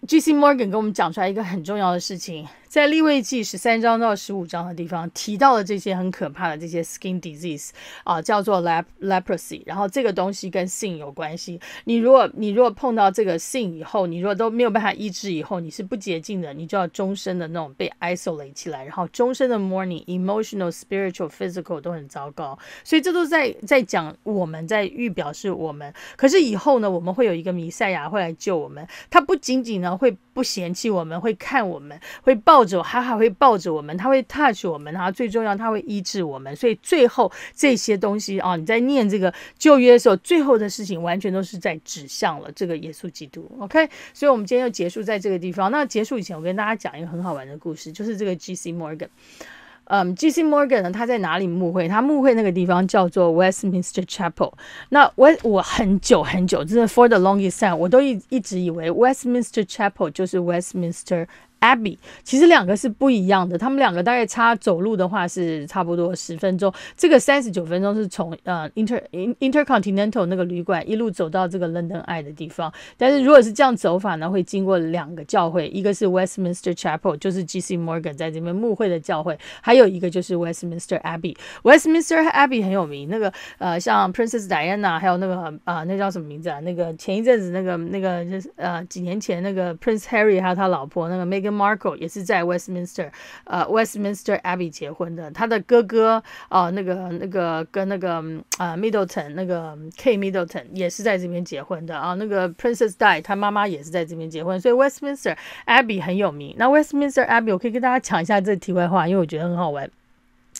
，G.C. Morgan 给我们讲出来一个很重要的事情，在立位记十三章到十五章的地方提到了这些很可怕的这些 skin disease 啊，叫做 le leprosy。然后这个东西跟性有关系。你如果你如果碰到这个性以后，你如果都没有办法医治以后，你是不洁净的，你就要终身的那种被 i s o l a t e 起来，然后终身的 mourning，emotional，spiritual，physical 都很糟糕。所以这都在在讲我们在预表示我们，可是以后呢，我们会有一个弥赛亚会来救我们。他不仅仅呢会不嫌弃我们，会看我们，会抱。抱着，他还会抱着我们，他会 touch 我们，后最重要，他会医治我们。所以最后这些东西啊，你在念这个旧约的时候，最后的事情完全都是在指向了这个耶稣基督。OK，所以，我们今天就结束在这个地方。那结束以前，我跟大家讲一个很好玩的故事，就是这个 G. C. Morgan。嗯，G. C. Morgan 呢，他在哪里墓会？他墓会那个地方叫做 Westminster Chapel。那我我很久很久，真的 for the longest time，我都一一直以为 Westminster Chapel 就是 Westminster。a b b y 其实两个是不一样的，他们两个大概差走路的话是差不多十分钟。这个三十九分钟是从呃 Inter Intercontinental 那个旅馆一路走到这个 London Eye 的地方。但是如果是这样走法呢，会经过两个教会，一个是 Westminster Chapel，就是 G. C. Morgan 在这边牧会的教会，还有一个就是 Westminster Abbey。Westminster Abbey 很有名，那个呃，像 Princess Diana，还有那个啊，那叫什么名字啊？那个前一阵子那个那个就是呃，几年前那个 Prince Harry 还有他老婆那个 Meg。m a r c o 也是在 Westminster，呃，Westminster Abbey 结婚的。他的哥哥，呃，那个、那个跟那个，呃，Middleton，那个 k Middleton 也是在这边结婚的。啊，那个 Princess Di，她妈妈也是在这边结婚。所以 Westminster Abbey 很有名。那 Westminster Abbey 我可以跟大家讲一下这题外话，因为我觉得很好玩。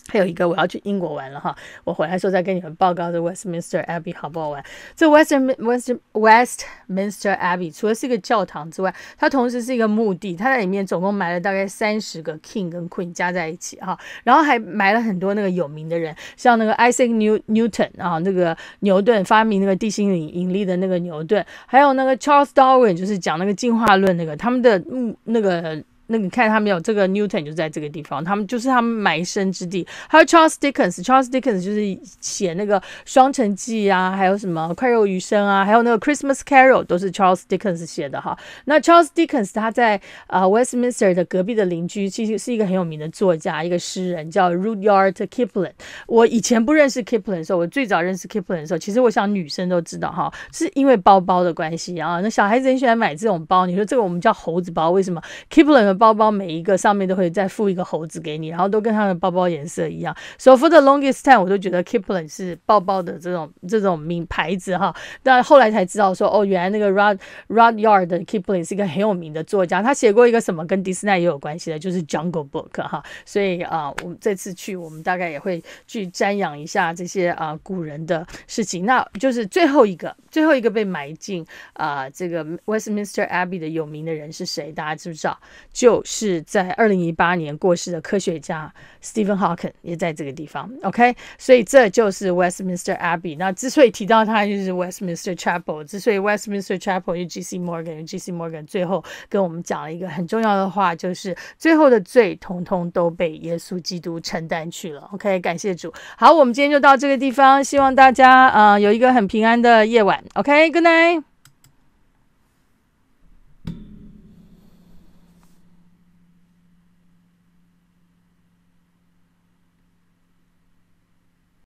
还有一个，我要去英国玩了哈。我回来时候再跟你们报告这 Westminster Abbey 好不好玩。这 Westminster Westminster Abbey 除了是一个教堂之外，它同时是一个墓地。它在里面总共埋了大概三十个 King 跟 Queen 加在一起哈，然后还埋了很多那个有名的人，像那个 Isaac New Newton 啊，那个牛顿发明那个地心引引力的那个牛顿，还有那个 Charles Darwin，就是讲那个进化论那个他们的墓那个。那你看他没有这个 Newton 就在这个地方，他们就是他们埋身之地。还有 Charles Dickens，Charles Dickens 就是写那个《双城记》啊，还有什么《快乐余生》啊，还有那个《Christmas Carol》都是 Charles Dickens 写的哈。那 Charles Dickens 他在啊 Westminster 的隔壁的邻居，其实是一个很有名的作家，一个诗人叫 Rudyard Kipling。我以前不认识 Kipling 的时候，我最早认识 Kipling 的时候，其实我想女生都知道哈，是因为包包的关系啊。那小孩子很喜欢买这种包，你说这个我们叫猴子包，为什么 Kipling？包包每一个上面都会再附一个猴子给你，然后都跟它的包包颜色一样。So for the longest time，我都觉得 Kipling 是包包的这种这种名牌子哈。但后来才知道说，哦，原来那个 Rud r o d y a r d 的 Kipling 是一个很有名的作家，他写过一个什么跟迪士尼也有关系的，就是《Jungle Book》哈。所以啊，我们这次去，我们大概也会去瞻仰一下这些啊古人的事情。那就是最后一个，最后一个被埋进啊这个 Westminster Abbey 的有名的人是谁？大家知不知道？就就是在二零一八年过世的科学家 Stephen Hawking 也在这个地方，OK，所以这就是 Westminster Abbey。那之所以提到他，就是 Westminster Chapel。之所以 Westminster Chapel 有 G. C. Morgan，G. C. Morgan 最后跟我们讲了一个很重要的话，就是最后的罪，通通都被耶稣基督承担去了。OK，感谢主。好，我们今天就到这个地方，希望大家呃有一个很平安的夜晚。OK，Good night。